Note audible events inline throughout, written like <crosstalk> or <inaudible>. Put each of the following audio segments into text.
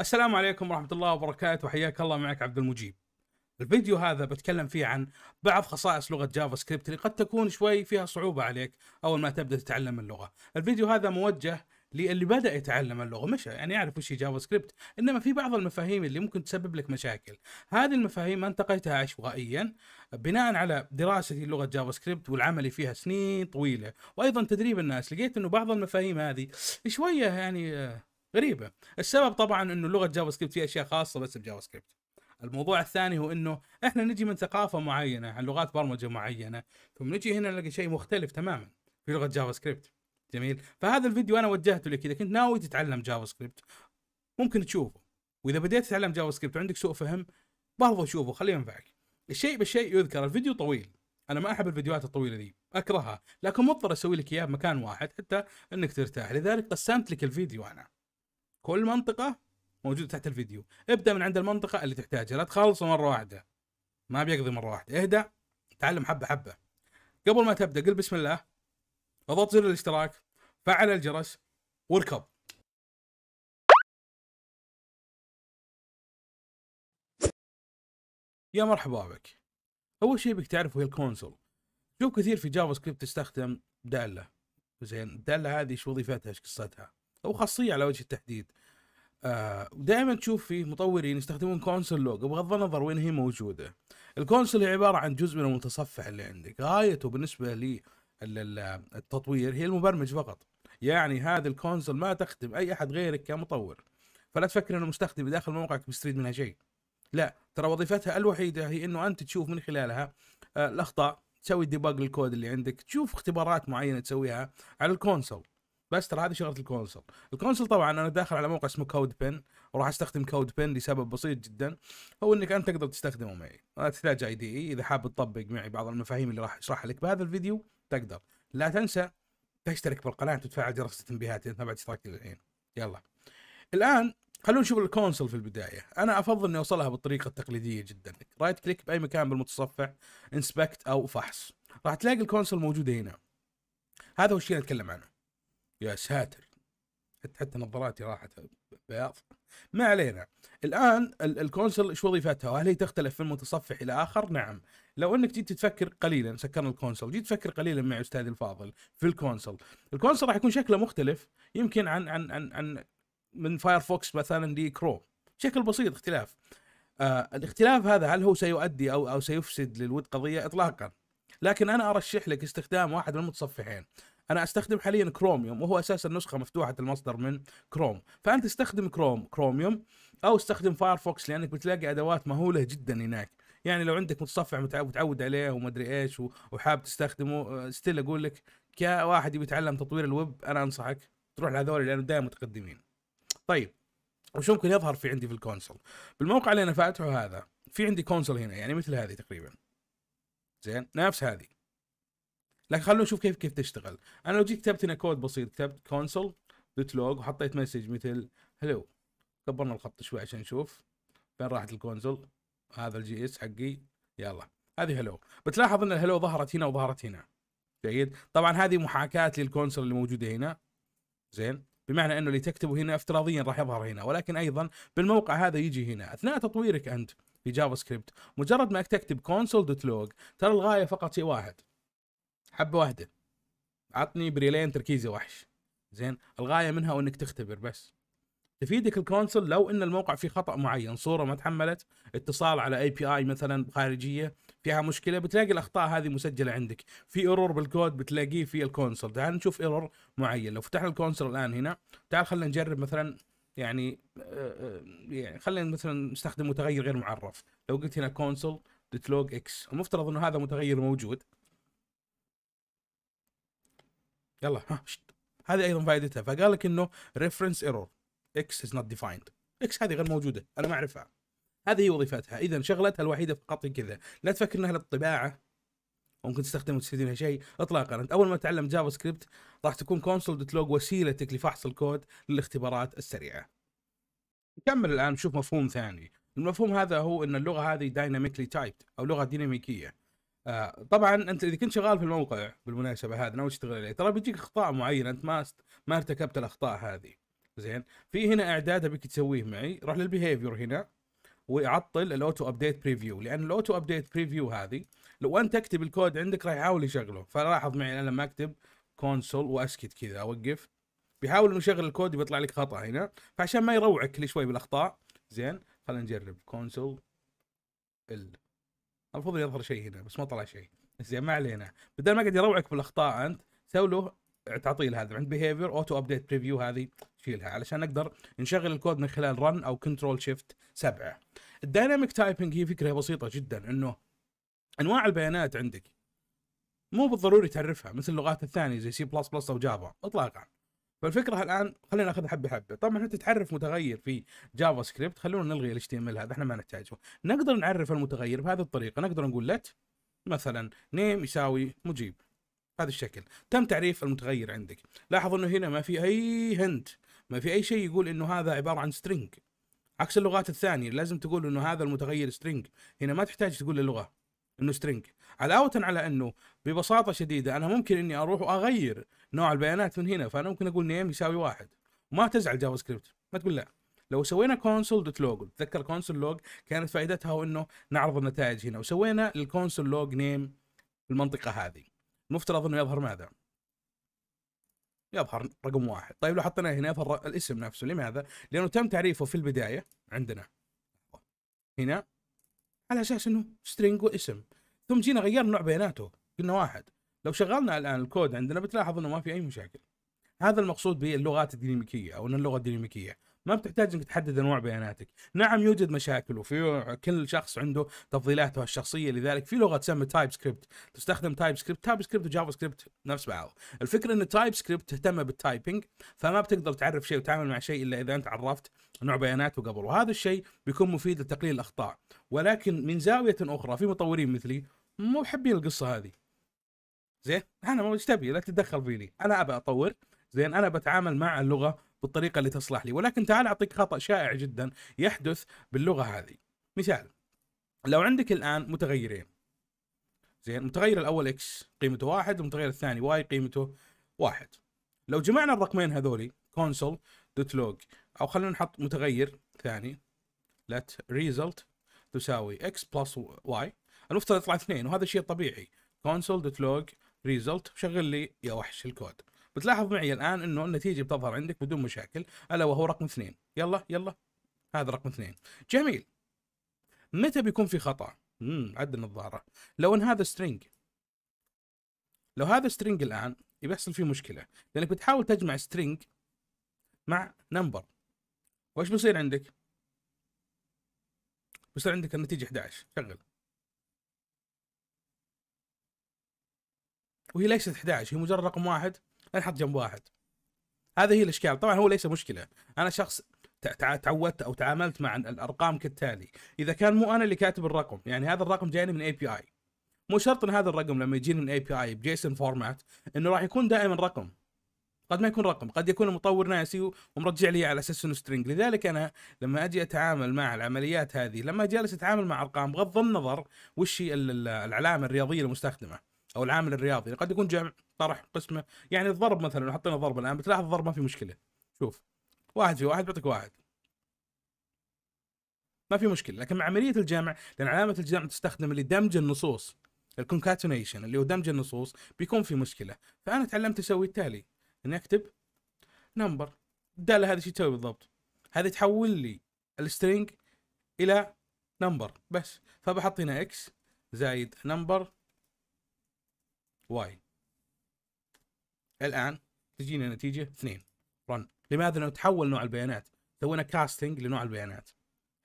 السلام عليكم ورحمة الله وبركاته وحياك الله معك عبد المجيب. الفيديو هذا بتكلم فيه عن بعض خصائص لغة جافا سكريبت اللي قد تكون شوي فيها صعوبة عليك أول ما تبدأ تتعلم اللغة. الفيديو هذا موجه للي بدأ يتعلم اللغة مش يعني يعرف وش هي جافا سكريبت، إنما في بعض المفاهيم اللي ممكن تسبب لك مشاكل. هذه المفاهيم انتقيتها عشوائيا بناء على دراستي لغة جافا سكريبت والعمل فيها سنين طويلة، وأيضا تدريب الناس، لقيت إنه بعض المفاهيم هذه شوية يعني آه، غريبه السبب طبعا انه لغه جافا سكريبت فيها اشياء خاصه بس بجافا سكريبت الموضوع الثاني هو انه احنا نجي من ثقافه معينه عن لغات برمجه معينه ثم نجي هنا نلاقي شيء مختلف تماما في لغه جافا سكريبت جميل فهذا الفيديو انا وجهته لك اذا كنت ناوي تتعلم جافا سكريبت ممكن تشوفه واذا بديت تتعلم جافا سكريبت وعندك سوء فهم برضه شوفه خليه ينفعك الشيء بالشيء يذكر الفيديو طويل انا ما احب الفيديوهات الطويله ذي اكرهها لكن مضطر اسوي لك اياه بمكان واحد حتى انك ترتاح لذلك قسمت لك الفيديو انا كل منطقه موجوده تحت الفيديو ابدا من عند المنطقه اللي تحتاجها لا تخلصه مره واحده ما بيقضي مره واحده اهدى تعلم حبه حبه قبل ما تبدا قل بسم الله اضغط زر الاشتراك فعل الجرس واركب يا مرحبا بك اول شيء بك تعرفه هي الكونسول شوف كثير في جافا سكريبت تستخدم داله زين الداله هذه ايش وظيفتها ايش قصتها او خاصيه على وجه التحديد آه، دائما تشوف فيه مطورين يستخدمون كونسول لوجو بغض النظر وين هي موجوده الكونسول هي عباره عن جزء من المتصفح اللي عندك غايته بالنسبه لي التطوير هي المبرمج فقط يعني هذا الكونسول ما تخدم اي احد غيرك كمطور فلا تفكر انه مستخدم داخل موقعك بيستفيد منها شيء لا ترى وظيفتها الوحيده هي انه انت تشوف من خلالها آه، الاخطاء تسوي ديباج الكود اللي عندك تشوف اختبارات معينه تسويها على الكونسول بس ترى هذه شغله الكونسل الكونسل طبعا انا داخل على موقع اسمه كود بن وراح استخدم كود بن لسبب بسيط جدا هو انك انت تقدر تستخدمه معي تحتاج اي دي اي اذا حاب تطبق معي بعض المفاهيم اللي راح اشرحها لك بهذا الفيديو تقدر لا تنسى تشترك بالقناه وتفعل جرس التنبيهات اذا ما بعد اشتركت الحين يلا الان خلونا نشوف الكونسول في البدايه انا افضل اني اوصلها بالطريقه التقليديه جدا رايت كليك باي مكان بالمتصفح انسبكت او فحص راح تلاقي الكونسول موجوده هنا هذا هو الشيء اللي اتكلم عنه يا ساتر حتى حتى نظاراتي راحت بياض ما علينا الان الكونسل ايش وظيفتها وهل هي تختلف من متصفح الى اخر نعم لو انك جيت تفكر قليلا سكرنا الكونسل جيت تفكر قليلا مع استاذي الفاضل في الكونسل الكونسل راح يكون شكله مختلف يمكن عن عن عن, عن من فايرفوكس مثلا دي كرو شكل بسيط اختلاف آه الاختلاف هذا هل هو سيؤدي او او سيفسد للود قضيه اطلاقا لكن انا ارشح لك استخدام واحد من المتصفحين انا استخدم حاليا كروميوم وهو اساسا نسخه مفتوحه المصدر من كروم فانت استخدم كروم كروميوم او استخدم فايرفوكس لانك بتلاقي ادوات مهوله جدا هناك يعني لو عندك متصفح متعود عليه ومدري ايش وحاب تستخدمه ستيل آه، اقول لك كواحد يتعلم تطوير الويب انا انصحك تروح لهذول لانه دائما متقدمين طيب وش ممكن يظهر في عندي في الكونسول بالموقع اللي انا فاتحه هذا في عندي كونسول هنا يعني مثل هذه تقريبا زين نفس هذه لكن خلونا نشوف كيف كيف تشتغل انا لو جيت كتبت هنا كود بسيط كتبت كونسول دوت لوج وحطيت مسج مثل هلو كبرنا الخط شوي عشان نشوف فين راحت الكونسول هذا الجي اس حقي يلا هذه هلو بتلاحظ ان الهلو ظهرت هنا وظهرت هنا جيد طبعا هذه محاكاه للكونسول اللي موجوده هنا زين بمعنى انه اللي تكتبه هنا افتراضيا راح يظهر هنا ولكن ايضا بالموقع هذا يجي هنا اثناء تطويرك انت في جافا سكريبت مجرد ما تكتب كونسول دوت لوج ترى الغايه فقط شيء واحد حبه واحده عطني بريلين تركيزي وحش زين الغايه منها انك تختبر بس تفيدك الكونسول لو ان الموقع فيه خطا معين صوره ما تحملت اتصال على اي بي اي مثلا خارجيه فيها مشكله بتلاقي الاخطاء هذه مسجله عندك في ايرور بالكود بتلاقيه في الكونسول تعال نشوف ايرور معين لو فتحنا الكونسول الان هنا تعال خلينا نجرب مثلا يعني آه، آه، يعني خلينا مثلا نستخدم متغير غير معرف لو قلت هنا كونسول دوت لوج اكس المفترض انه هذا متغير موجود يلا ها هذه ايضا فائدتها فقال لك انه ريفرنس ايرور اكس از نوت ديفايند اكس هذه غير موجوده انا ما اعرفها هذه هي وظيفتها اذا شغلتها الوحيده فقط كذا لا تفكر انها للطباعه ممكن تستخدم وتستفيد منها شيء اطلاقا انت اول ما تتعلم جافا سكريبت راح تكون كونسول دوت لوج وسيلتك لفحص الكود للاختبارات السريعه نكمل الان نشوف مفهوم ثاني المفهوم هذا هو ان اللغه هذه دايناميكلي تايبد او لغه ديناميكيه آه، طبعا انت اذا كنت شغال في الموقع بالمناسبه هذا ناوي تشتغل عليه ترى بيجيك اخطاء معينه انت ما است... ما ارتكبت الاخطاء هذه زين في هنا اعداد ابيك تسويه معي روح للبيهيفير هنا ويعطل الاوتو ابديت بريفيو لان الاوتو ابديت بريفيو هذه لو انت تكتب الكود عندك راح يحاول يشغله فلاحظ معي انا لما اكتب كونسول واسكت كذا اوقف بيحاول انه يشغل الكود بيطلع لك خطا هنا فعشان ما يروعك كل شوي بالاخطاء زين خلينا نجرب كونسول ال المفروض يظهر شيء هنا بس ما طلع شيء زين يعني ما علينا بدل ما قاعد يروعك بالاخطاء انت سوي له تعطيل هذا عند بيهيفير اوتو ابديت بريفيو هذه شيلها علشان نقدر نشغل الكود من خلال رن او كنترول شيفت سبعة الدايناميك تايبنج هي فكره بسيطه جدا انه انواع البيانات عندك مو بالضروري تعرفها مثل اللغات الثانيه زي سي بلس بلس او جافا اطلاقا فالفكره الان خلينا ناخذها حبه حبه طبعا انت تعرف متغير في جافا سكريبت خلونا نلغي الاتش تي ام ال هذا احنا ما نحتاجه نقدر نعرف المتغير بهذه الطريقه نقدر نقول لت مثلا نيم يساوي مجيب هذا الشكل تم تعريف المتغير عندك لاحظ انه هنا ما في اي هنت ما في اي شيء يقول انه هذا عباره عن سترينج عكس اللغات الثانيه لازم تقول انه هذا المتغير سترينج هنا ما تحتاج تقول للغه انه سترينج علاوه على انه ببساطه شديده انا ممكن اني اروح واغير نوع البيانات من هنا فانا ممكن اقول نيم يساوي واحد وما تزعل جافا سكريبت ما تقول لا لو سوينا كونسول دوت لوج تذكر كونسول لوج كانت فائدتها انه نعرض النتائج هنا وسوينا الكونسول لوج نيم في المنطقه هذه المفترض انه يظهر ماذا؟ يظهر رقم واحد طيب لو حطيناه هنا يظهر الاسم نفسه لماذا؟ لانه تم تعريفه في البدايه عندنا هنا على اساس انه سترينج واسم ثم جينا غيرنا نوع بياناته قلنا واحد لو شغلنا الان الكود عندنا بتلاحظ انه ما في اي مشاكل هذا المقصود باللغات الديناميكيه او ان اللغه الديناميكيه ما بتحتاج انك تحدد انواع بياناتك نعم يوجد مشاكل وفي كل شخص عنده تفضيلاته الشخصيه لذلك في لغه تسمى تايب سكريبت تستخدم تايب سكريبت تايب سكريبت وجافا سكريبت نفس بعض الفكره ان تايب سكريبت تهتم بالتايبنج فما بتقدر تعرف شيء وتعامل مع شيء الا اذا انت عرفت نوع بياناته قبل وهذا الشيء بيكون مفيد لتقليل الاخطاء ولكن من زاويه اخرى في مطورين مثلي مو حابين القصه هذه زين انا ما ايش تبي لا تتدخل فيني انا ابى اطور زين انا بتعامل مع اللغه بالطريقه اللي تصلح لي ولكن تعال اعطيك خطا شائع جدا يحدث باللغه هذه مثال لو عندك الان متغيرين زين المتغير الاول اكس قيمته واحد والمتغير الثاني واي قيمته واحد لو جمعنا الرقمين هذولي كونسول دوت لوج او خلينا نحط متغير ثاني let result تساوي x بلس y المفترض يطلع اثنين وهذا شيء طبيعي console.log result شغل لي يا وحش الكود بتلاحظ معي الان انه النتيجه بتظهر عندك بدون مشاكل الا وهو رقم اثنين يلا يلا هذا رقم اثنين جميل متى بيكون في خطا امم عد النظاره لو ان هذا سترينج لو هذا سترينج الان بيحصل فيه مشكله لانك بتحاول تجمع سترينج مع نمبر وايش بيصير عندك بيصير عندك النتيجه 11 شغل وهي ليست 11 هي مجرد رقم واحد انحط جنب واحد هذه هي الاشكال طبعا هو ليس مشكله انا شخص تعودت او تعاملت مع الارقام كالتالي اذا كان مو انا اللي كاتب الرقم يعني هذا الرقم جايني من اي بي اي مو شرط ان هذا الرقم لما يجيني من اي بي اي بجيسون فورمات انه راح يكون دائما رقم قد ما يكون رقم قد يكون المطور ناسي ومرجع لي على اساس انه سترينج لذلك انا لما اجي اتعامل مع العمليات هذه لما جالس اتعامل مع ارقام بغض النظر وش العلامه الرياضيه المستخدمه او العامل الرياضي قد يكون جمع طرح قسمه يعني الضرب مثلا لو حطينا ضرب الان بتلاحظ الضرب ما في مشكله شوف واحد في واحد بيعطيك واحد ما في مشكله لكن مع عمليه الجمع لان علامه الجمع تستخدم لدمج النصوص الكونكاتونيشن اللي هو دمج النصوص بيكون في مشكله فانا تعلمت اسوي التالي اني اكتب نمبر الداله هذه شو تسوي بالضبط هذه تحول لي السترينج الى نمبر بس فبحط هنا اكس زايد نمبر واي الان تجينا نتيجه اثنين رن لماذا؟ لو تحول نوع البيانات سوينا كاستنج لنوع البيانات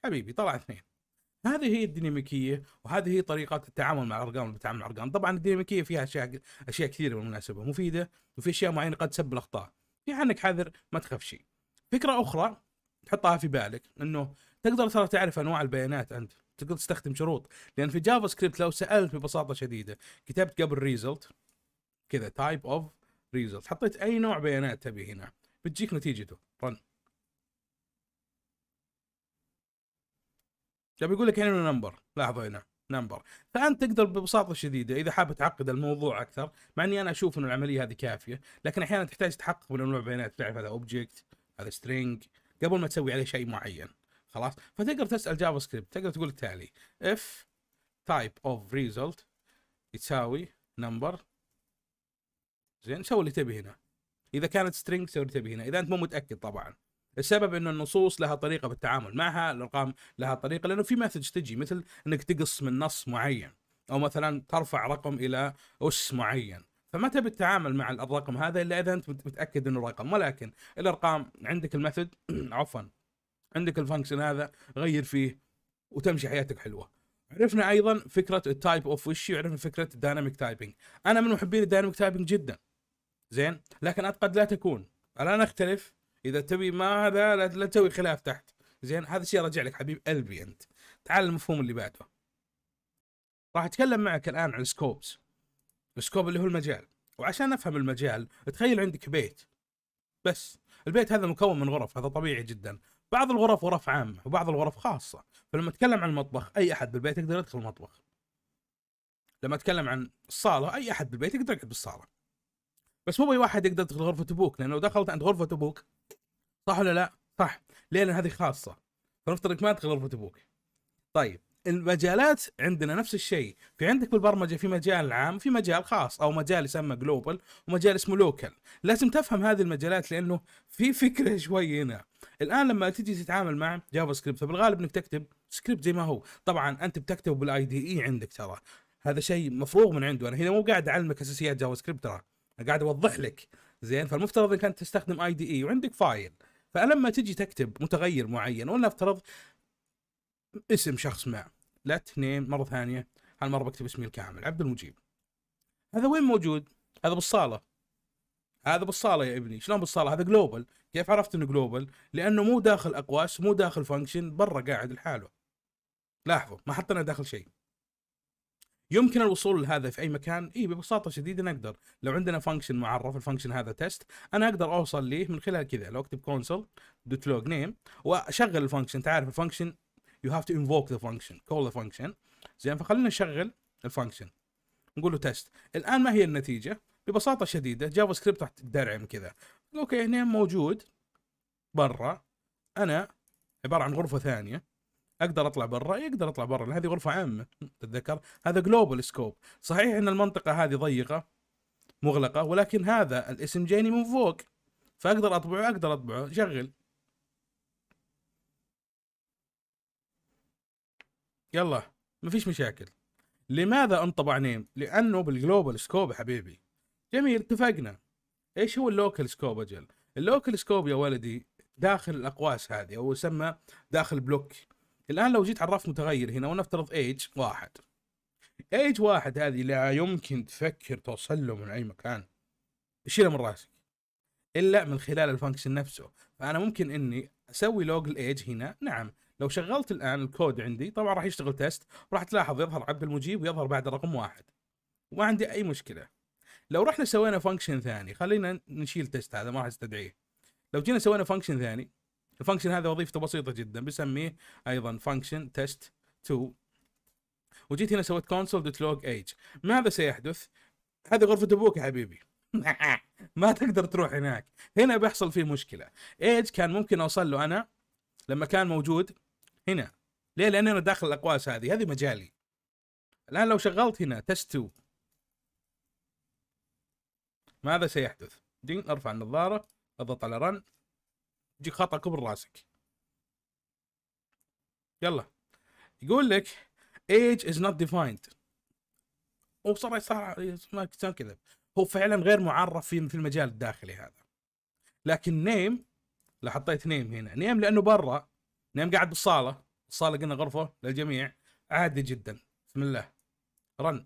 حبيبي طلع اثنين هذه هي الديناميكيه وهذه هي طريقه التعامل مع الارقام والتعامل مع الارقام طبعا الديناميكيه فيها اشياء اشياء كثيره بالمناسبه مفيده وفي اشياء معينه قد تسبب الاخطاء في عنك حذر ما تخاف شيء فكره اخرى تحطها في بالك انه تقدر ترى تعرف انواع البيانات انت تقدر تستخدم شروط لان في جافا سكريبت لو سالت ببساطه شديده كتبت قبل ريزلت كذا تايب اوف ريزلت حطيت اي نوع بيانات تبي هنا بتجيك نتيجته رن جاب يقول لك هنا نمبر لاحظوا هنا نمبر فانت تقدر ببساطه شديده اذا حاب تعقد الموضوع اكثر مع اني انا اشوف ان العمليه هذه كافيه لكن احيانا تحتاج تحقق من نوع بيانات تعرف هذا اوبجكت هذا سترينج قبل ما تسوي عليه شيء معين خلاص فتقدر تسال جافا سكريبت تقدر تقول التالي اف تايب اوف ريزلت يساوي نمبر زين سوي اللي تبي هنا اذا كانت سترينج سوي اللي تبي هنا اذا انت مو متاكد طبعا السبب انه النصوص لها طريقه بالتعامل معها الارقام لها طريقه لانه في مسج تجي مثل انك تقص من نص معين او مثلا ترفع رقم الى اس معين فما تبي تتعامل مع الرقم هذا الا اذا انت متاكد انه رقم ولكن الارقام عندك الميثود <clears throat> عفوا عندك الفانكشن هذا غير فيه وتمشي حياتك حلوه عرفنا ايضا فكره التايب اوف وش عرفنا فكره الدايناميك تايبنج انا من محبين الدايناميك تايبنج جدا زين لكن قد لا تكون الان اختلف اذا تبي ما هذا لا تسوي خلاف تحت زين هذا الشيء راجع لك حبيب قلبي انت تعال المفهوم اللي بعده راح اتكلم معك الان عن سكوبس السكوب اللي هو المجال وعشان نفهم المجال تخيل عندك بيت بس البيت هذا مكون من غرف هذا طبيعي جدا بعض الغرف غرف عامة وبعض الغرف خاصة فلما أتكلم عن المطبخ أي أحد بالبيت يقدر يدخل المطبخ لما أتكلم عن الصالة أي أحد بالبيت يقدر يقعد بالصالة بس مو أي واحد يقدر يدخل غرفة أبوك لأنه دخلت عند غرفة أبوك صح ولا لا؟ صح ليه؟ لأن هذه خاصة فنفترض إنك ما تدخل غرفة أبوك طيب المجالات عندنا نفس الشيء في عندك بالبرمجه في مجال عام في مجال خاص او مجال يسمى جلوبال ومجال اسمه لوكال لازم تفهم هذه المجالات لانه في فكره <laughs> شوي هنا الان لما تجي تتعامل مع جافا سكريبت فبالغالب انك تكتب سكريبت زي ما هو طبعا انت بتكتب بالاي دي اي عندك ترى هذا شيء مفروغ من عنده انا هنا مو قاعد اعلمك اساسيات جافا سكريبت ترى انا قاعد اوضح لك زين فالمفترض انك انت تستخدم اي دي اي وعندك فايل فلما تجي تكتب متغير معين ولنفترض اسم شخص ما لا اثنين مره ثانيه هالمره بكتب اسمي الكامل عبد المجيب هذا وين موجود؟ هذا بالصاله هذا بالصاله يا ابني شلون بالصاله هذا جلوبال كيف عرفت انه جلوبال؟ لانه مو داخل اقواس مو داخل فانكشن برا قاعد لحاله لاحظوا ما حطنا داخل شيء يمكن الوصول لهذا في اي مكان اي ببساطه شديده نقدر لو عندنا فانكشن معرف الفانكشن هذا تيست انا اقدر اوصل ليه من خلال كذا لو اكتب كونسول دوت لوج نيم واشغل الفانكشن تعرف الفانكشن يو هاف تو انفوك ذا فانكشن كول ذا فانكشن زين فخلينا نشغل الفانكشن نقول له تيست الان ما هي النتيجه ببساطه شديده جافا سكريبت راح تدرعم كذا اوكي هنا موجود برا انا عباره عن غرفه ثانيه اقدر اطلع برا يقدر إيه، اطلع برا هذه غرفه عامه تتذكر هذا جلوبال سكوب صحيح ان المنطقه هذه ضيقه مغلقه ولكن هذا الاسم جاني من فوق فاقدر اطبعه اقدر اطبعه شغل يلا ما فيش مشاكل لماذا انطبع نيم؟ لانه بالجلوبال سكوب حبيبي جميل اتفقنا ايش هو اللوكال سكوب اجل اللوكال سكوب يا ولدي داخل الاقواس هذه او يسمى داخل بلوك الان لو جيت على الرف متغير هنا ونفترض ايج واحد ايج واحد هذه لا يمكن تفكر توصل له من اي مكان شيلها من راسك الا من خلال الفانكشن نفسه فانا ممكن اني اسوي لوج الايج هنا نعم لو شغلت الان الكود عندي طبعا راح يشتغل تيست وراح تلاحظ يظهر عبد المجيب ويظهر بعد رقم واحد وما عندي اي مشكله لو رحنا سوينا فانكشن ثاني خلينا نشيل تيست هذا ما راح استدعيه لو جينا سوينا فانكشن ثاني الفانكشن هذا وظيفته بسيطه جدا بسميه ايضا فانكشن تيست 2 وجيت هنا سويت كونسول دوت لوج ايج ماذا سيحدث هذه غرفه ابوك يا حبيبي <laughs> ما تقدر تروح هناك هنا بيحصل فيه مشكله ايج كان ممكن اوصل له انا لما كان موجود هنا ليه لان انا داخل الاقواس هذه هذه مجالي الان لو شغلت هنا تست ماذا سيحدث دين ارفع النظاره اضغط على رن يجيك خطا كبر راسك يلا يقول لك age is not defined هو صار صار كذا هو فعلا غير معرف في في المجال الداخلي هذا لكن نيم لو حطيت نيم هنا نيم لانه برا نام قاعد بالصاله الصاله قلنا غرفه للجميع عادي جدا بسم الله رن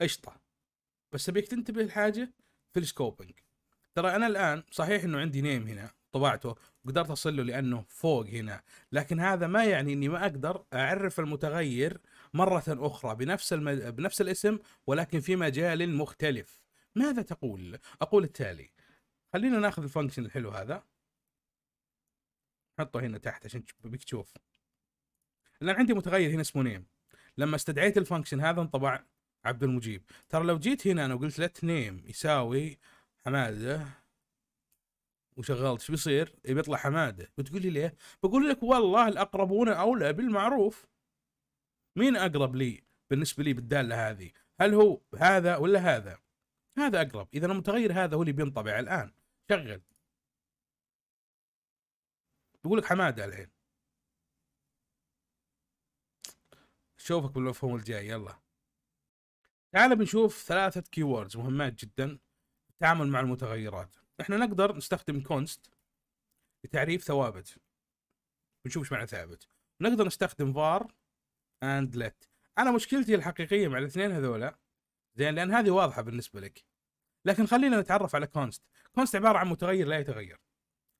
قشطه بس ابيك تنتبه لحاجه في السكوبنج ترى انا الان صحيح انه عندي نيم هنا طبعته وقدرت اصل له لانه فوق هنا لكن هذا ما يعني اني ما اقدر اعرف المتغير مره اخرى بنفس الم... بنفس الاسم ولكن في مجال مختلف ماذا تقول؟ أقول التالي خلينا ناخذ الفانكشن الحلو هذا حطه هنا تحت عشان بيك تشوف لأن عندي متغير هنا اسمه نيم لما استدعيت الفانكشن هذا انطبع عبد المجيب ترى لو جيت هنا أنا وقلت لت نيم يساوي حمادة وشغلت شو بيصير؟ إيه، بيطلع حمادة بتقول لي ليه؟ بقول لك والله الأقربون أولى بالمعروف مين أقرب لي بالنسبة لي بالدالة هذه؟ هل هو هذا ولا هذا؟ هذا اقرب اذا المتغير هذا هو اللي بينطبع الان شغل بقول لك حماده الحين شوفك بالمفهوم الجاي يلا تعال بنشوف ثلاثة كيوردز مهمات جدا التعامل مع المتغيرات احنا نقدر نستخدم كونست لتعريف ثوابت بنشوف ايش معنى ثابت نقدر نستخدم var and let انا مشكلتي الحقيقية مع الاثنين هذولا زين لان هذه واضحه بالنسبه لك لكن خلينا نتعرف على كونست كونست عباره عن متغير لا يتغير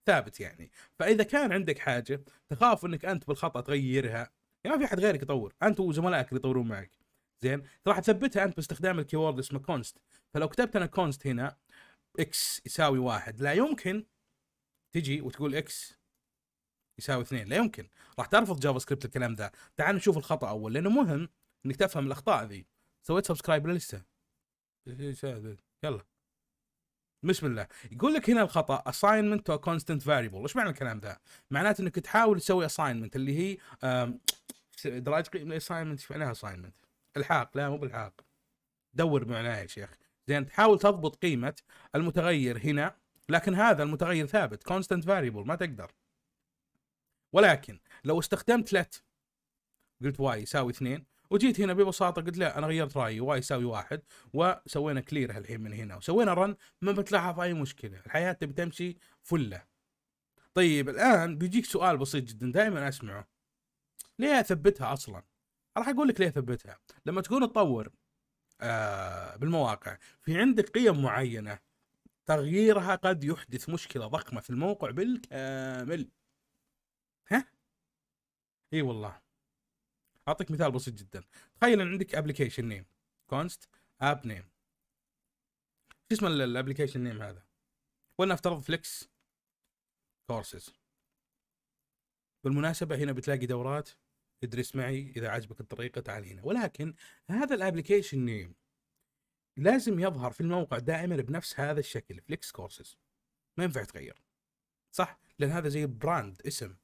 ثابت يعني فاذا كان عندك حاجه تخاف انك انت بالخطا تغيرها يعني ما في احد غيرك يطور انت وزملائك اللي يطورون معك زين راح تثبتها انت باستخدام الكيورد اسمه كونست فلو كتبت انا كونست هنا اكس يساوي واحد لا يمكن تجي وتقول اكس يساوي اثنين لا يمكن راح ترفض جافا سكريبت الكلام ذا تعال نشوف الخطا اول لانه مهم انك تفهم الاخطاء ذي سويت سبسكرايب للسه يلا بسم الله يقول لك هنا الخطا اساينمنت تو كونستنت فاريبل ايش معنى الكلام ذا معناته انك تحاول تسوي اساينمنت اللي هي دراج قيم الاساينمنت ايش معناها اساينمنت؟ الحاق لا مو بالحاق دور معناها يا شيخ زين تحاول تضبط قيمه المتغير هنا لكن هذا المتغير ثابت كونستنت فاريبل ما تقدر ولكن لو استخدمت لت قلت واي يساوي 2 وجيت هنا ببساطه قلت لا انا غيرت رايي واي يساوي واحد وسوينا كلير الحين من هنا وسوينا رن ما بتلاحظ اي مشكله الحياه تبي تمشي فله طيب الان بيجيك سؤال بسيط جدا دائما اسمعه ليه اثبتها اصلا راح اقول لك ليه اثبتها لما تكون تطور آه بالمواقع في عندك قيم معينه تغييرها قد يحدث مشكله ضخمه في الموقع بالكامل ها اي والله اعطيك مثال بسيط جدا تخيل ان عندك ابلكيشن نيم كونست اب نيم شو اسم الابلكيشن نيم هذا ولنفترض فليكس كورسز بالمناسبه هنا بتلاقي دورات ادرس معي اذا عجبك الطريقه تعال هنا ولكن هذا الابلكيشن نيم لازم يظهر في الموقع دائما بنفس هذا الشكل فليكس كورسز ما ينفع تغير صح لان هذا زي براند اسم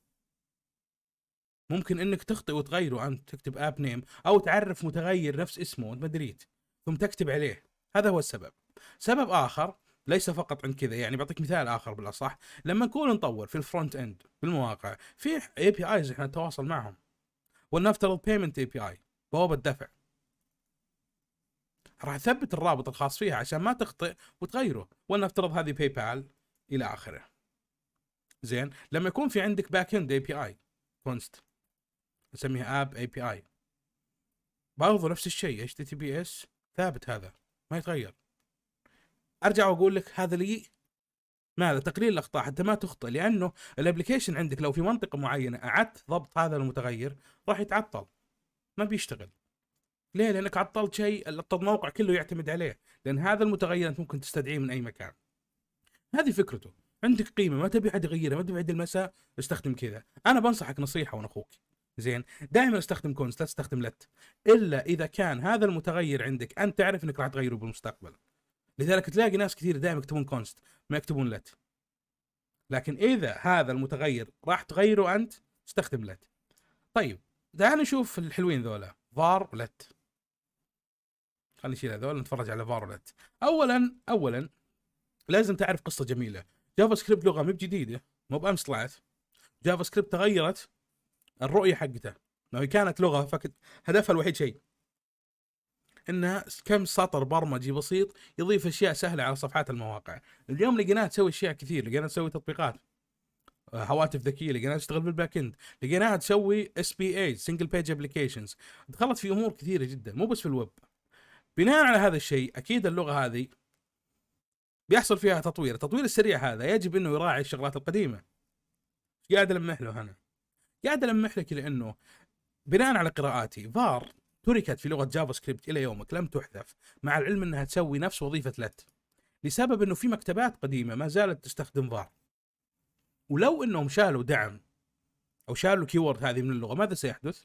ممكن انك تخطئ وتغيره انت تكتب اب نيم او تعرف متغير نفس اسمه مدريد ثم تكتب عليه هذا هو السبب سبب اخر ليس فقط عن كذا يعني بعطيك مثال اخر بالاصح لما نكون نطور في الفرونت اند بالمواقع في اي بي ايز احنا نتواصل معهم ولنفترض بيمنت اي بي اي بوابه دفع راح اثبت الرابط الخاص فيها عشان ما تخطئ وتغيره ولنفترض هذه باي بال الى اخره زين لما يكون في عندك باك اند اي بي اي كونست نسميها اب اي بي اي برضو نفس الشيء اتش تي بي اس ثابت هذا ما يتغير ارجع واقول لك هذا لي ماذا تقليل الاخطاء حتى ما تخطئ لانه الابلكيشن عندك لو في منطقه معينه اعدت ضبط هذا المتغير راح يتعطل ما بيشتغل ليه؟ لانك عطلت شيء الموقع كله يعتمد عليه، لان هذا المتغير انت ممكن تستدعيه من اي مكان. هذه فكرته، عندك قيمه ما تبي احد يغيرها، ما تبي عند المساء استخدم كذا، انا بنصحك نصيحه وانا اخوك. زين دائما استخدم كونست لا تستخدم لت الا اذا كان هذا المتغير عندك انت تعرف انك راح تغيره بالمستقبل لذلك تلاقي ناس كثير دائما يكتبون كونست ما يكتبون لت لكن اذا هذا المتغير راح تغيره انت استخدم لت طيب تعال نشوف الحلوين ذولا فار ولت خلينا نشيل هذول نتفرج على فار ولت اولا اولا لازم تعرف قصه جميله جافا سكريبت لغه مو بجديده مو بامس طلعت جافا سكريبت تغيرت الرؤيه حقته لو كانت لغه فكت هدفها الوحيد شيء انها كم سطر برمجي بسيط يضيف اشياء سهله على صفحات المواقع اليوم لقيناها تسوي اشياء كثير لقيناها تسوي تطبيقات آه، هواتف ذكيه لقيناها تشتغل بالباك اند لقيناها تسوي اس بي اي سنجل بيج ابلكيشنز دخلت في امور كثيره جدا مو بس في الويب بناء على هذا الشيء اكيد اللغه هذه بيحصل فيها تطوير التطوير السريع هذا يجب انه يراعي الشغلات القديمه قاعد المحله له هنا قاعد المح لك لانه بناء على قراءاتي فار تركت في لغه جافا سكريبت الى يومك لم تحذف مع العلم انها تسوي نفس وظيفه لت لسبب انه في مكتبات قديمه ما زالت تستخدم فار ولو انهم شالوا دعم او شالوا كيورد هذه من اللغه ماذا سيحدث؟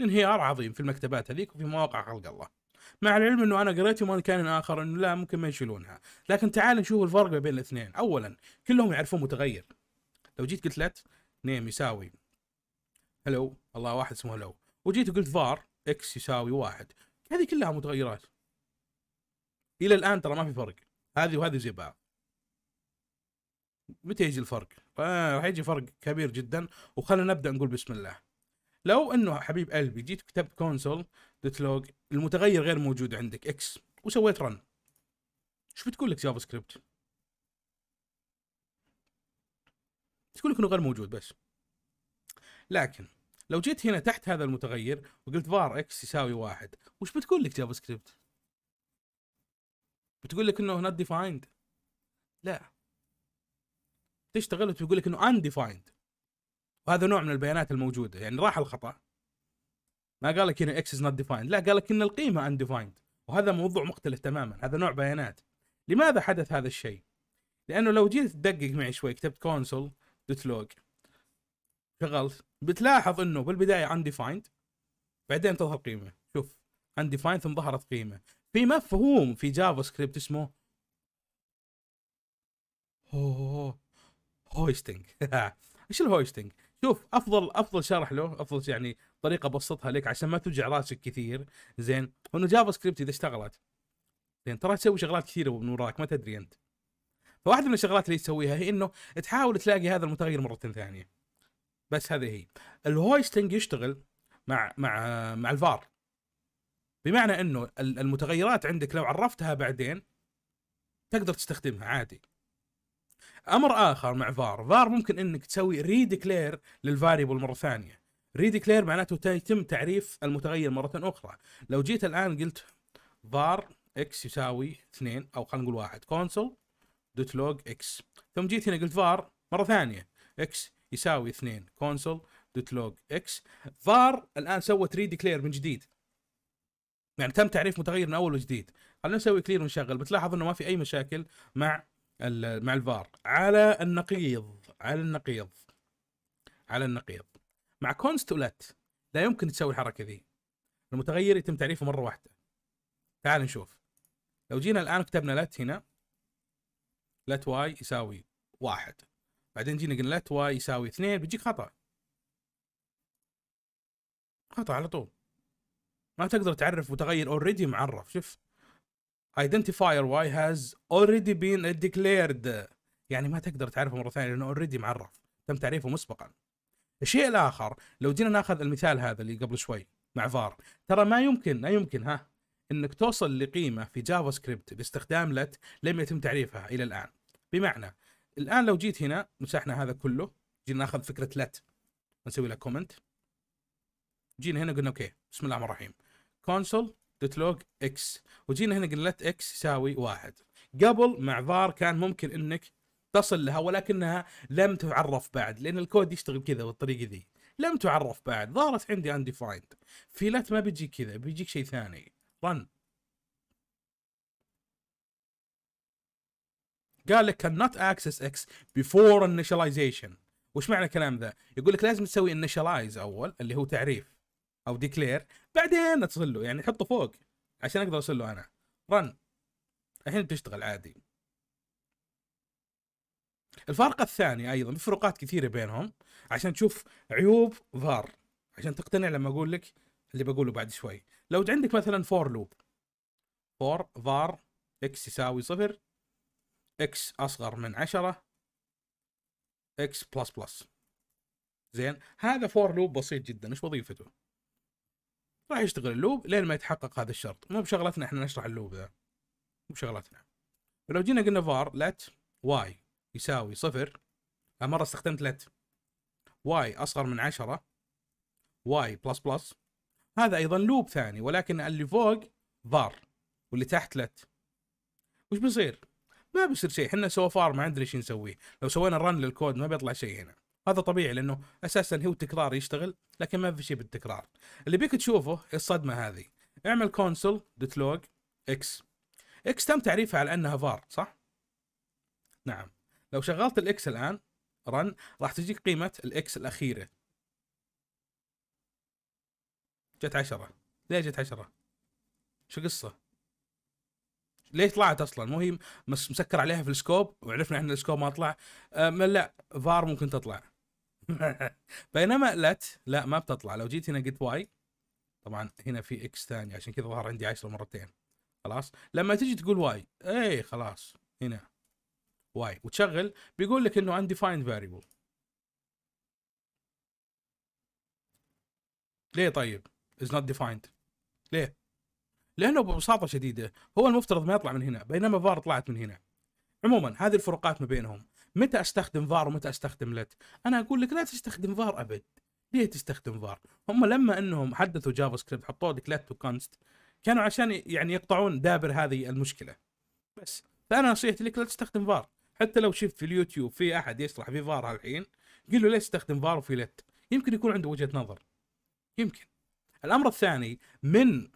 انهيار عظيم في المكتبات هذيك وفي مواقع خلق الله مع العلم انه انا قريت يوم كان اخر انه لا ممكن ما يشيلونها لكن تعال نشوف الفرق بين الاثنين اولا كلهم يعرفون متغير لو جيت قلت لت نيم يساوي هلو الله واحد اسمه هلو وجيت وقلت فار اكس يساوي واحد هذه كلها متغيرات الى الان ترى ما في فرق هذه وهذه زي بعض متى يجي الفرق؟ آه، راح يجي فرق كبير جدا وخلنا نبدا نقول بسم الله لو انه حبيب قلبي جيت كتبت كونسول دوت لوج المتغير غير موجود عندك اكس وسويت رن شو بتقول لك جافا سكريبت؟ تقول لك انه غير موجود بس لكن لو جيت هنا تحت هذا المتغير وقلت بار اكس يساوي واحد وش بتقول لك جافا سكريبت؟ بتقول لك انه نوت ديفايند لا تشتغل وتقول لك انه انديفايند وهذا نوع من البيانات الموجوده يعني راح الخطا ما قال لك انه اكس از نوت ديفايند لا قال لك ان القيمه انديفايند وهذا موضوع مختلف تماما هذا نوع بيانات لماذا حدث هذا الشيء لانه لو جيت تدقق معي شوي كتبت كونسول دوت لوج شغلت بتلاحظ انه بالبدايه عندي فايند بعدين تظهر قيمه شوف عندي فايند ثم ظهرت قيمه في مفهوم في جافا سكريبت اسمه <laughs> هويستنج <laughs> ايش الهويستنج؟ شوف افضل افضل شرح له افضل يعني طريقه ابسطها لك عشان ما توجع راسك كثير زين انه جافا سكريبت اذا اشتغلت زين ترى تسوي شغلات كثيره من وراك ما تدري انت فواحده من الشغلات اللي تسويها هي انه تحاول تلاقي هذا المتغير مره ثانيه بس هذه هي الهويستنج يشتغل مع مع مع الفار بمعنى انه المتغيرات عندك لو عرفتها بعدين تقدر تستخدمها عادي امر اخر مع فار فار ممكن انك تسوي ريديكلير للفاريبل مره ثانيه ريديكلير معناته يتم تعريف المتغير مره اخرى لو جيت الان قلت فار اكس يساوي 2 او خلينا نقول واحد كونسول دوت لوج اكس ثم جيت هنا قلت فار مره ثانيه اكس يساوي 2 كونسول دوت لوج اكس فار الان سوت ديكلير من جديد يعني تم تعريف متغير من اول وجديد خلينا نسوي كلير ونشغل بتلاحظ انه ما في اي مشاكل مع مع الفار على النقيض على النقيض على النقيض مع ولت لا يمكن تسوي الحركه ذي المتغير يتم تعريفه مره واحده تعال نشوف لو جينا الان كتبنا لت هنا لت واي يساوي واحد بعدين جينا قلنا لت واي يساوي 2 بيجيك خطا خطا على طول ما تقدر تعرف متغير اوريدي معرف شوف identifier y has already been declared يعني ما تقدر تعرفه مره ثانيه لانه اوريدي معرف تم تعريفه مسبقا الشيء الاخر لو جينا ناخذ المثال هذا اللي قبل شوي مع فار ترى ما يمكن لا يمكن ها انك توصل لقيمه في جافا سكريبت باستخدام لت لم يتم تعريفها الى الان بمعنى الان لو جيت هنا مسحنا هذا كله جينا ناخذ فكره لت نسوي لها كومنت جينا هنا قلنا اوكي بسم الله الرحمن الرحيم كونسول دوت لوج اكس وجينا هنا قلنا لت اكس يساوي واحد قبل مع فار كان ممكن انك تصل لها ولكنها لم تعرف بعد لان الكود يشتغل كذا بالطريقه ذي لم تعرف بعد ظهرت عندي انديفايند في لت ما بيجيك كذا بيجيك شيء ثاني رن قال لك cannot access X before initialization وش معنى الكلام ذا؟ يقول لك لازم تسوي initialize اول اللي هو تعريف او ديكلير بعدين اتصل له يعني حطه فوق عشان اقدر اصل له انا رن الحين بتشتغل عادي الفرق الثاني ايضا في فروقات كثيره بينهم عشان تشوف عيوب فار عشان تقتنع لما اقول لك اللي بقوله بعد شوي لو عندك مثلا فور لوب فور فار اكس يساوي صفر اكس اصغر من 10 اكس بلس بلس زين هذا فور لوب بسيط جدا ايش وظيفته راح يشتغل اللوب لين ما يتحقق هذا الشرط مو بشغلتنا احنا نشرح اللوب ذا مو بشغلتنا فلو جينا قلنا فار لت واي يساوي صفر مرة استخدمت لت واي أصغر من 10 واي بلس بلس هذا أيضا لوب ثاني ولكن اللي فوق فار واللي تحت لت وش بيصير؟ ما بيصير شيء احنا سو فار ما عندنا شيء نسويه لو سوينا رن للكود ما بيطلع شيء هنا هذا طبيعي لانه اساسا هو تكرار يشتغل لكن ما في شيء بالتكرار اللي بيك تشوفه الصدمه هذه اعمل كونسول دوت لوج اكس اكس تم تعريفها على انها فار صح نعم لو شغلت الاكس الان رن راح تجيك قيمه الاكس الاخيره جت عشرة ليه جت عشرة شو قصه ليه طلعت اصلا مو هي مس مسكر عليها في السكوب وعرفنا احنا السكوب ما طلع لا فار ممكن تطلع <laughs> بينما لت لا ما بتطلع لو جيت هنا قلت واي طبعا هنا في اكس ثاني عشان كذا ظهر عندي 10 مرتين خلاص لما تجي تقول واي اي خلاص هنا واي وتشغل بيقول لك انه undefined variable ليه طيب is not defined ليه لانه ببساطه شديده هو المفترض ما يطلع من هنا بينما فار طلعت من هنا عموما هذه الفروقات ما بينهم متى استخدم فار ومتى استخدم لت انا اقول لك لا تستخدم فار ابد ليه تستخدم فار هم لما انهم حدثوا جافا سكريبت حطوا لك لت وكونست كانوا عشان يعني يقطعون دابر هذه المشكله بس فانا نصيحتي لك لا تستخدم فار حتى لو شفت في اليوتيوب في احد يشرح في فار الحين قل له ليش تستخدم فار وفي لت يمكن يكون عنده وجهه نظر يمكن الامر الثاني من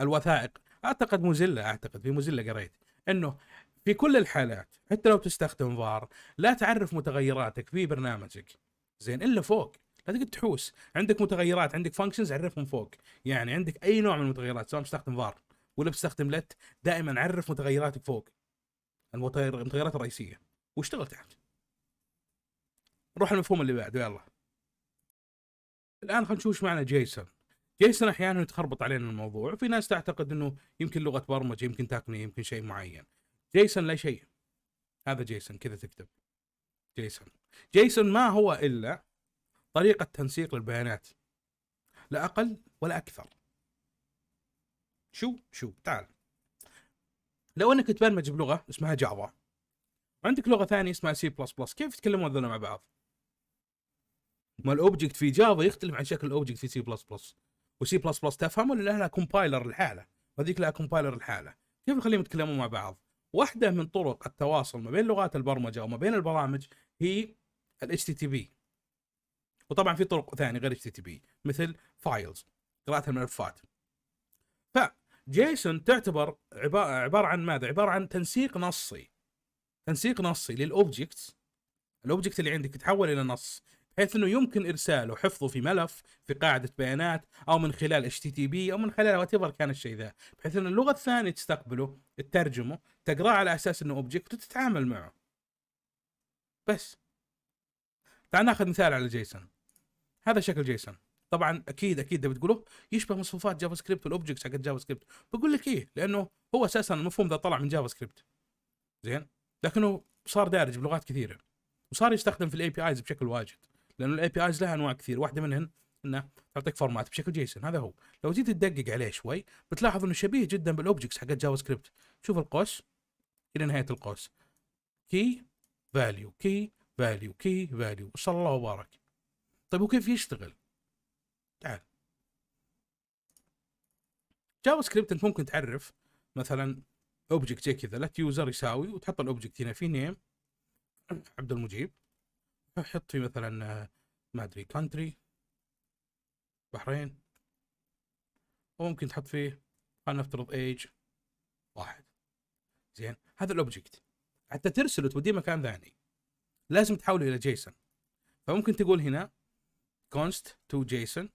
الوثائق اعتقد موزيلا اعتقد في موزيلا قريت انه في كل الحالات حتى لو تستخدم فار لا تعرف متغيراتك في برنامجك زين الا فوق لا تقعد تحوس عندك متغيرات عندك فانكشنز عرفهم فوق يعني عندك اي نوع من المتغيرات سواء بتستخدم فار ولا بتستخدم لت دائما عرف متغيراتك فوق المتغيرات الرئيسيه واشتغل تحت نروح المفهوم اللي بعده يلا الان خلينا نشوف ايش معنى جيسون جيسون احيانا يتخربط علينا الموضوع وفي ناس تعتقد انه يمكن لغه برمجه يمكن تقنيه يمكن شيء معين جيسون لا شيء هذا جيسون كذا تكتب جيسون جيسون ما هو الا طريقه تنسيق للبيانات لا اقل ولا اكثر شو شو تعال لو انك تبرمج بلغه اسمها جافا عندك لغه ثانيه اسمها سي بلس بلس كيف يتكلمون ذولا مع بعض ما الاوبجكت في جافا يختلف عن شكل الاوبجكت في سي بلس بلس وسي بلس بلس تفهم ولا لها كومبايلر لحاله وهذيك لها كومبايلر لحاله كيف نخليهم يتكلمون مع بعض واحده من طرق التواصل ما بين لغات البرمجه وما بين البرامج هي ال تي بي وطبعا في طرق ثانيه غير HTTP مثل فايلز قراءه الملفات فجيسون تعتبر عباره عن ماذا عباره عن تنسيق نصي تنسيق نصي للاوبجكتس الاوبجكت اللي عندك يتحول الى نص حيث أنه يمكن إرساله وحفظه في ملف في قاعدة بيانات أو من خلال HTTP أو من خلال واتيفر كان الشيء ذا بحيث أن اللغة الثانية تستقبله تترجمه تقراه على أساس أنه أوبجكت وتتعامل معه بس تعال ناخذ مثال على جيسون هذا شكل جيسون طبعا اكيد اكيد ده بتقوله يشبه مصفوفات جافا سكريبت والاوبجكتس حقت جافا سكريبت بقول لك ايه لانه هو اساسا المفهوم ذا طلع من جافا سكريبت زين لكنه صار دارج بلغات كثيره وصار يستخدم في الاي بي ايز بشكل واجد لانه الاي بي ايز لها انواع كثير واحده منهن انه تعطيك فورمات بشكل جيسون هذا هو لو جيت تدقق عليه شوي بتلاحظ انه شبيه جدا بالاوبجكتس حق جافا سكريبت شوف القوس الى نهايه القوس كي فاليو كي فاليو كي فاليو وصلى الله وبارك طيب وكيف يشتغل تعال جافا سكريبت انت ممكن تعرف مثلا اوبجكت زي كذا لت يوزر يساوي وتحط الاوبجكت هنا في نيم عبد المجيب احط فيه مثلا آه، ما ادري كونتري بحرين وممكن تحط فيه خلينا نفترض ايج واحد زين هذا الاوبجكت حتى ترسله توديه مكان ثاني لازم تحوله الى جيسون فممكن تقول هنا كونست تو جيسون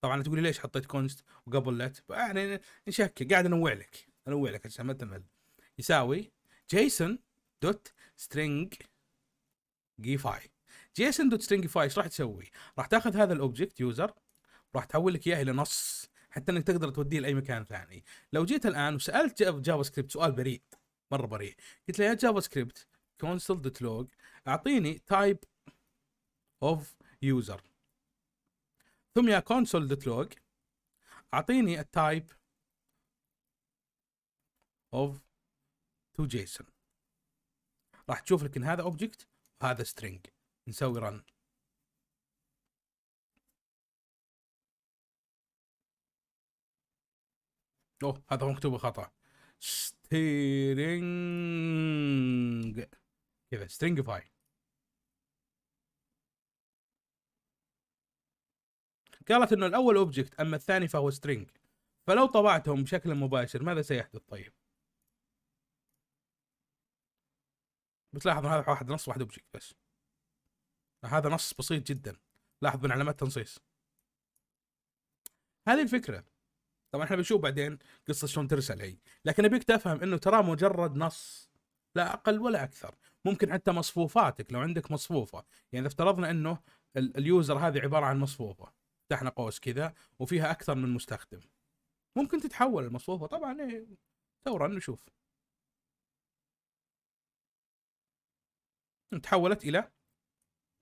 طبعا تقول لي ليش حطيت كونست وقبل لت يعني نشكك قاعد انوع لك انوع لك عشان ما تمل يساوي جيسون دوت سترينج جيفاي جيسون دوت سترينج فاي ايش راح تسوي؟ راح تاخذ هذا الاوبجكت يوزر راح تحول لك اياه الى نص حتى انك تقدر توديه لاي مكان ثاني لو جيت الان وسالت جافا سكريبت سؤال بريء مره بريء قلت له يا جافا سكريبت كونسل دوت لوج اعطيني تايب اوف يوزر ثم يا كونسول دوت لوج اعطيني التايب اوف تو جيسون راح تشوف لك ان هذا اوبجكت هذا string نسوي run اوه هذا هو مكتوب خطأ سترينج كذا سترينجفاي قالت انه الاول اوبجكت اما الثاني فهو سترينج فلو طبعتهم بشكل مباشر ماذا سيحدث طيب بتلاحظ ان هذا واحد نص واحد اوبجكت بس هذا نص بسيط جدا لاحظ من علامات تنصيص هذه الفكره طبعا احنا بنشوف بعدين قصه شلون ترسل هي لكن ابيك تفهم انه ترى مجرد نص لا اقل ولا اكثر ممكن حتى مصفوفاتك لو عندك مصفوفه يعني اذا افترضنا انه اليوزر هذه عباره عن مصفوفه فتحنا قوس كذا وفيها اكثر من مستخدم ممكن تتحول المصفوفه طبعا ايه فورا نشوف تحولت الى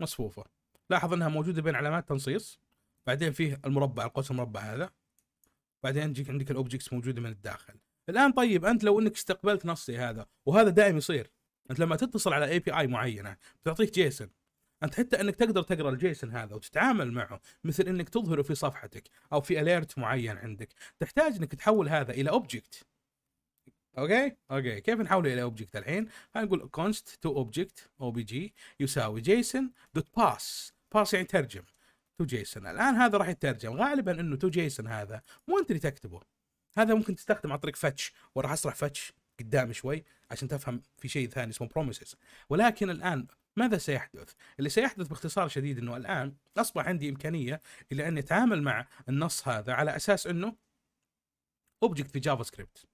مصفوفه لاحظ انها موجوده بين علامات تنصيص بعدين فيه المربع القوس المربع هذا بعدين تجيك عندك الاوبجكتس موجوده من الداخل الان طيب انت لو انك استقبلت نصي هذا وهذا دائم يصير انت لما تتصل على اي بي اي معينه بتعطيك جيسون انت حتى انك تقدر تقرا الجيسون هذا وتتعامل معه مثل انك تظهره في صفحتك او في اليرت معين عندك تحتاج انك تحول هذا الى اوبجكت اوكي اوكي كيف نحوله الى اوبجكت الحين خلينا نقول const to object obj يساوي json دوت باس باس يعني ترجم تو جيسون الان هذا راح يترجم غالبا انه تو جيسون هذا مو انت اللي تكتبه هذا ممكن تستخدم عن طريق فتش وراح اسرح فتش قدام شوي عشان تفهم في شيء ثاني اسمه بروميسز ولكن الان ماذا سيحدث؟ اللي سيحدث باختصار شديد انه الان اصبح عندي امكانيه الى ان اتعامل مع النص هذا على اساس انه اوبجكت في جافا سكريبت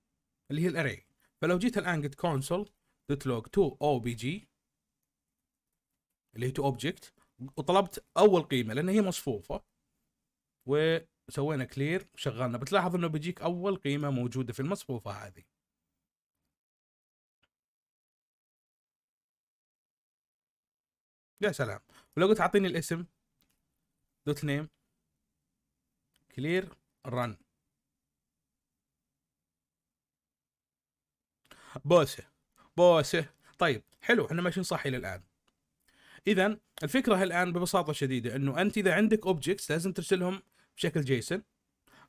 اللي هي الاري فلو جيت الان قلت كونسول دوت لوج 2 او بي جي اللي هي تو اوبجكت وطلبت اول قيمه لان هي مصفوفه وسوينا كلير وشغلنا بتلاحظ انه بيجيك اول قيمه موجوده في المصفوفه هذه يا سلام ولو قلت اعطيني الاسم دوت نيم كلير رن بوسه بوسه طيب حلو احنا ماشيين صح الى الان اذا الفكره الان ببساطه شديده انه انت اذا عندك اوبجكتس لازم ترسلهم بشكل جيسون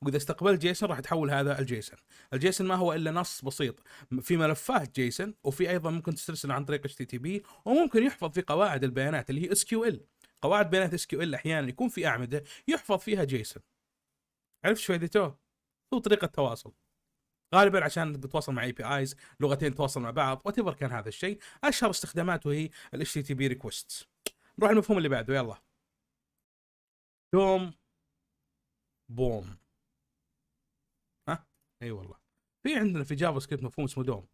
واذا استقبلت جيسون راح تحول هذا الجيسون الجيسون ما هو الا نص بسيط في ملفات جيسون وفي ايضا ممكن تسترسل عن طريق اتش تي تي بي وممكن يحفظ في قواعد البيانات اللي هي اس كيو ال قواعد بيانات اس كيو ال احيانا يكون في اعمده يحفظ فيها جيسون عرفت شو فائدته؟ هو طريقه تواصل غالبا عشان بتواصل مع اي بي ايز لغتين تواصل مع بعض وات كان هذا الشيء اشهر استخداماته هي الاتش تي تي بي ريكوست نروح المفهوم اللي بعده يلا دوم بوم ها اي أيوة والله في عندنا في جافا سكريبت مفهوم اسمه دوم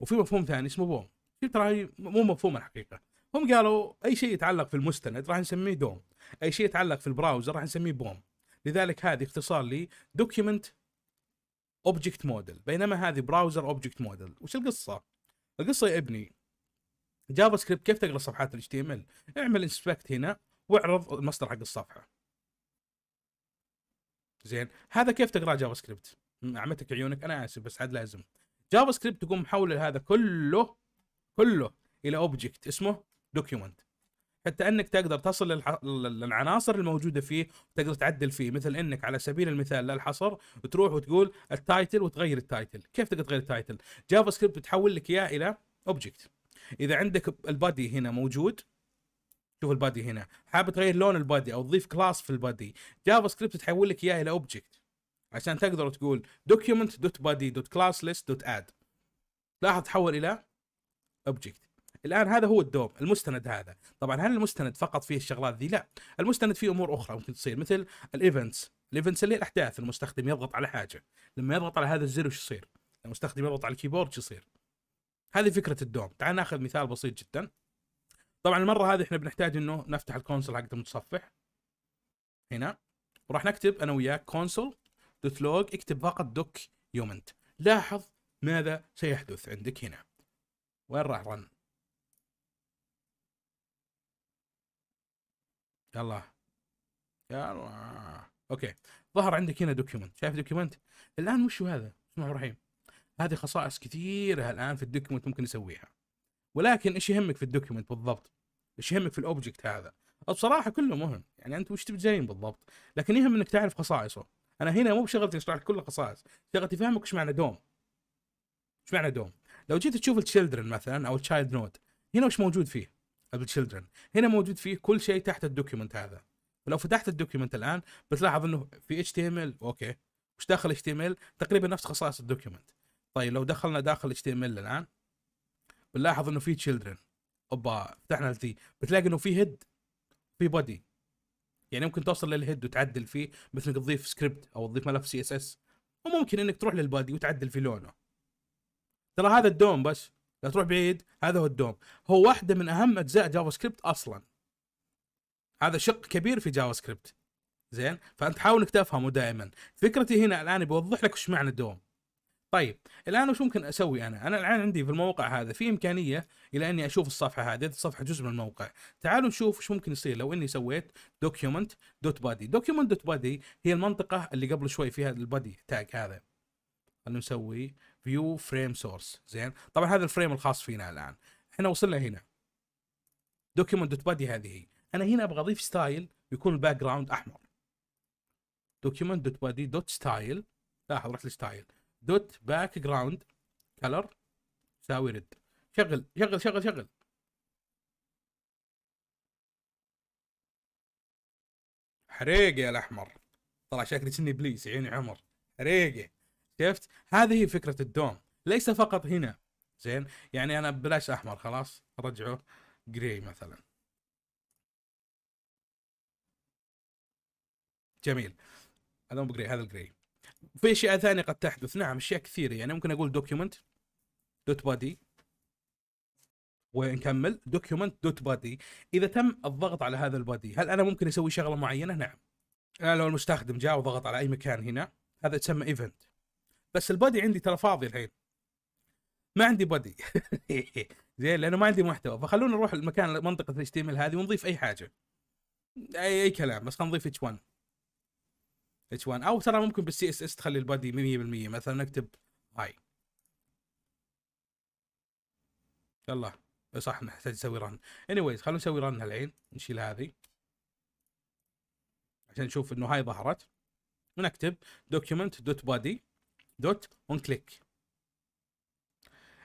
وفي مفهوم ثاني اسمه بوم ترى مو مفهوم الحقيقه هم قالوا اي شيء يتعلق في المستند راح نسميه دوم اي شيء يتعلق في البراوزر راح نسميه بوم لذلك هذه اختصار لي دوكيمنت اوبجكت موديل بينما هذه براوزر اوبجكت موديل وش القصه القصه يا ابني جافا سكريبت كيف تقرا صفحات الاتش تي ام ال اعمل انسبكت هنا واعرض المصدر حق الصفحه زين هذا كيف تقرا جافا سكريبت عمتك عيونك انا اسف بس عاد لازم جافا سكريبت تقوم محول هذا كله كله الى اوبجكت اسمه دوكيومنت حتى انك تقدر تصل للعناصر الموجوده فيه وتقدر تعدل فيه مثل انك على سبيل المثال للحصر تروح وتقول التايتل وتغير التايتل كيف تقدر تغير التايتل جافا سكريبت بتحول لك اياه الى اوبجكت اذا عندك البادي هنا موجود شوف البادي هنا حاب تغير لون البادي او تضيف كلاس في البادي جافا سكريبت تحول لك اياه الى اوبجكت عشان تقدر تقول document.body.classlist.add لاحظ تحول الى اوبجكت الان هذا هو الدوم المستند هذا طبعا هل المستند فقط فيه الشغلات ذي لا المستند فيه امور اخرى ممكن تصير مثل الايفنتس الايفنتس اللي الاحداث المستخدم يضغط على حاجه لما يضغط على هذا الزر وش يصير المستخدم يضغط على الكيبورد وش يصير هذه فكره الدوم تعال ناخذ مثال بسيط جدا طبعا المره هذه احنا بنحتاج انه نفتح الكونسول حق المتصفح هنا وراح نكتب انا وياك كونسول دوت لوج اكتب فقط دوك يومنت لاحظ ماذا سيحدث عندك هنا وين راح رن الله يا الله اوكي ظهر عندك هنا دوكيومنت شايف دوكيومنت الان وش هذا بسم الله الرحيم هذه خصائص كثيره الان في الدوكيومنت ممكن نسويها ولكن ايش يهمك في الدوكيومنت بالضبط ايش يهمك في الاوبجكت هذا بصراحه كله مهم يعني انت وش تبي بالضبط لكن يهم انك تعرف خصائصه انا هنا مو بشغلتي اشرح لك كل الخصائص شغلتي فهمك ايش معنى دوم ايش معنى دوم لو جيت تشوف التشيلدرن مثلا او التشايلد نود هنا وش موجود فيه التشيلدرن هنا موجود فيه كل شيء تحت الدوكيمنت هذا فلو فتحت الدوكيمنت الان بتلاحظ انه في اتش تي ام ال اوكي وش داخل اتش تي ام ال تقريبا نفس خصائص الدوكيمنت طيب لو دخلنا داخل اتش تي ام ال الان بنلاحظ انه في تشيلدرن اوبا فتحنا التي بتلاقي انه في هيد في بودي يعني ممكن توصل للهيد وتعدل فيه مثل انك تضيف سكريبت او تضيف ملف سي اس اس وممكن انك تروح للبادي وتعدل في لونه ترى هذا الدوم بس لا تروح بعيد هذا هو الدوم هو واحده من اهم اجزاء جافا سكريبت اصلا هذا شق كبير في جافا سكريبت زين فانت حاول انك تفهمه دائما فكرتي هنا الان بوضح لك ايش معنى دوم طيب الان وش ممكن اسوي انا؟ انا الان عندي في الموقع هذا في امكانيه الى اني اشوف الصفحه هذه، الصفحه جزء من الموقع، تعالوا نشوف وش ممكن يصير لو اني سويت دوكيومنت دوت بادي، دوكيومنت دوت بادي هي المنطقه اللي قبل شوي فيها البادي تاج هذا. خلينا نسوي فيو فريم سورس زين طبعا هذا الفريم الخاص فينا الان احنا وصلنا هنا دوكيمنت دوت بادي هذه هي انا هنا ابغى اضيف ستايل يكون الباك جراوند احمر دوكيمنت دوت بادي دوت ستايل لاحظ رحت لستايل دوت باك جراوند كلر يساوي ريد شغل شغل شغل شغل حريقه يا الاحمر طلع شكلي كني ابليس عيني عمر حريقه شفت هذه هي فكره الدوم ليس فقط هنا زين يعني انا بلاش احمر خلاص رجعه جراي مثلا جميل هذا مو جراي هذا الجراي في اشياء ثانيه قد تحدث نعم اشياء كثيره يعني ممكن اقول دوكيومنت دوت بادي ونكمل دوكيومنت دوت بادي اذا تم الضغط على هذا البادي هل انا ممكن اسوي شغله معينه نعم أنا لو المستخدم جاء وضغط على اي مكان هنا هذا يسمى ايفنت بس البادي عندي ترى فاضي الحين ما عندي بادي <laughs> زين لانه ما عندي محتوى فخلونا نروح المكان منطقه الاتش تي ام ال هذه ونضيف اي حاجه اي اي كلام بس خلينا نضيف اتش 1 اتش 1 او ترى ممكن بالسي اس اس تخلي البادي 100% مثلا نكتب هاي يلا صح نحتاج نسوي رن اني anyway, خلونا نسوي رن الحين نشيل هذه عشان نشوف انه هاي ظهرت ونكتب دوكيومنت دوت بادي دوت اون كليك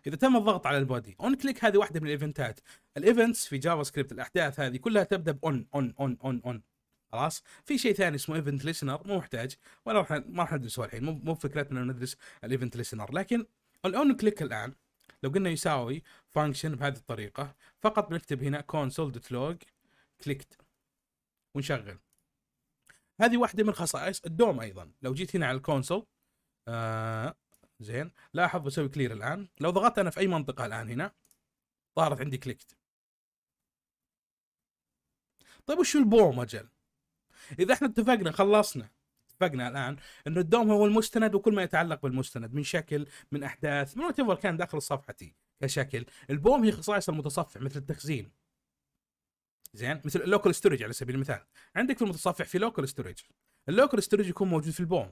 اذا تم الضغط على البودي اون كليك هذه واحده من الايفنتات الايفنتس في جافا سكريبت الاحداث هذه كلها تبدا بون اون اون اون اون خلاص في شيء ثاني اسمه ايفنت ليسنر مو محتاج ولا راح ما راح ندرسه الحين مو مو فكرتنا انه ندرس الايفنت ليسنر لكن الاون كليك الان لو قلنا يساوي فانكشن بهذه الطريقه فقط بنكتب هنا كونسول دوت لوج كليكت ونشغل هذه واحده من خصائص الدوم ايضا لو جيت هنا على الكونسول آه، زين لاحظ بسوي كلير الان لو ضغطت انا في اي منطقه الان هنا ظهرت عندي كليكت طيب وش البوم اجل اذا احنا اتفقنا خلصنا اتفقنا الان انه الدوم هو المستند وكل ما يتعلق بالمستند من شكل من احداث من وات كان داخل صفحتي كشكل البوم هي خصائص المتصفح مثل التخزين زين مثل اللوكال ستورج على سبيل المثال عندك في المتصفح في لوكال ستورج اللوكال ستورج يكون موجود في البوم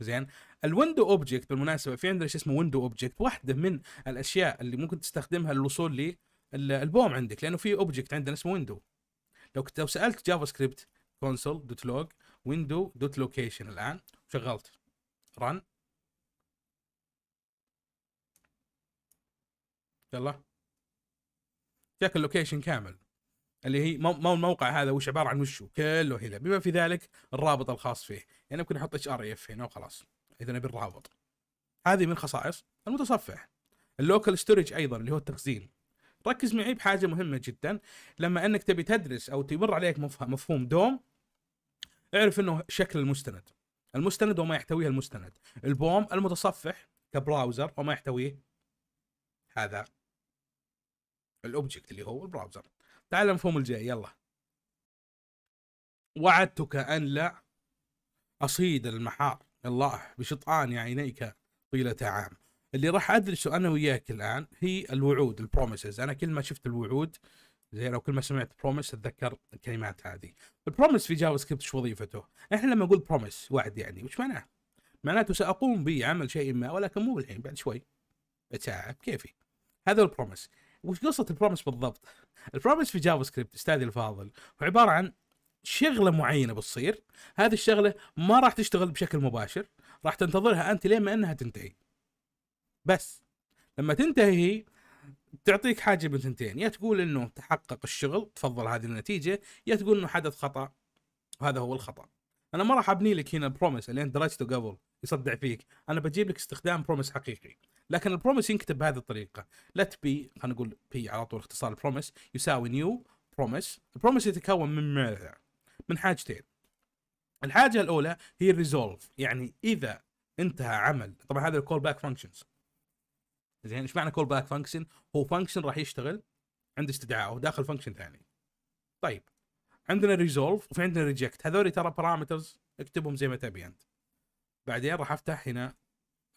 زين الويندو اوبجكت بالمناسبه في عندنا شيء اسمه ويندو اوبجكت واحده من الاشياء اللي ممكن تستخدمها للوصول للبوم عندك لانه في اوبجكت عندنا اسمه ويندو لو كنت لو سالت جافا سكريبت كونسول دوت لوج ويندو دوت لوكيشن الان شغلت رن يلا جاك اللوكيشن كامل اللي هي مو الموقع هذا وش عباره عن وشو كله هنا بما في ذلك الرابط الخاص فيه يعني ممكن احط اتش ار اف هنا وخلاص اذا نبي الرابط هذه من خصائص المتصفح اللوكال ستورج ايضا اللي هو التخزين ركز معي بحاجه مهمه جدا لما انك تبي تدرس او تمر عليك مفهوم دوم اعرف انه شكل المستند المستند وما يحتويه المستند البوم المتصفح كبراوزر وما يحتويه هذا الاوبجكت اللي هو البراوزر تعال المفهوم الجاي يلا وعدتك أن لا أصيد المحار الله بشطآن عينيك طيلة عام اللي راح أدرسه أنا وياك الآن هي الوعود البروميسز أنا كل ما شفت الوعود زين او كل ما سمعت بروميس اتذكر الكلمات هذه البروميس في جافا سكريبت ايش وظيفته احنا لما نقول بروميس وعد يعني وش معناه معناته ساقوم بعمل شيء ما ولكن مو بالحين بعد شوي ساعه بكيفي هذا البروميس وش قصه البرومس بالضبط؟ البرومس في جافا سكريبت استاذي الفاضل هو عباره عن شغله معينه بتصير هذه الشغله ما راح تشتغل بشكل مباشر راح تنتظرها انت لين ما انها تنتهي بس لما تنتهي تعطيك حاجه من ثنتين يا تقول انه تحقق الشغل تفضل هذه النتيجه يا تقول انه حدث خطا وهذا هو الخطا انا ما راح ابني لك هنا بروميس اللي انت درجته قبل يصدع فيك انا بجيب لك استخدام بروميس حقيقي لكن البروميس ينكتب بهذه الطريقه لت بي خلينا نقول بي على طول اختصار البروميس يساوي نيو بروميس البروميس يتكون من ماذا من حاجتين الحاجه الاولى هي الريزولف يعني اذا انتهى عمل طبعا هذا الكول باك فانكشنز زين ايش معنى كول باك فانكشن هو فانكشن راح يشتغل عند استدعاء وداخل فانكشن ثاني طيب عندنا ريزولف وفي عندنا ريجكت هذول ترى بارامترز اكتبهم زي ما تبي انت بعدين راح افتح هنا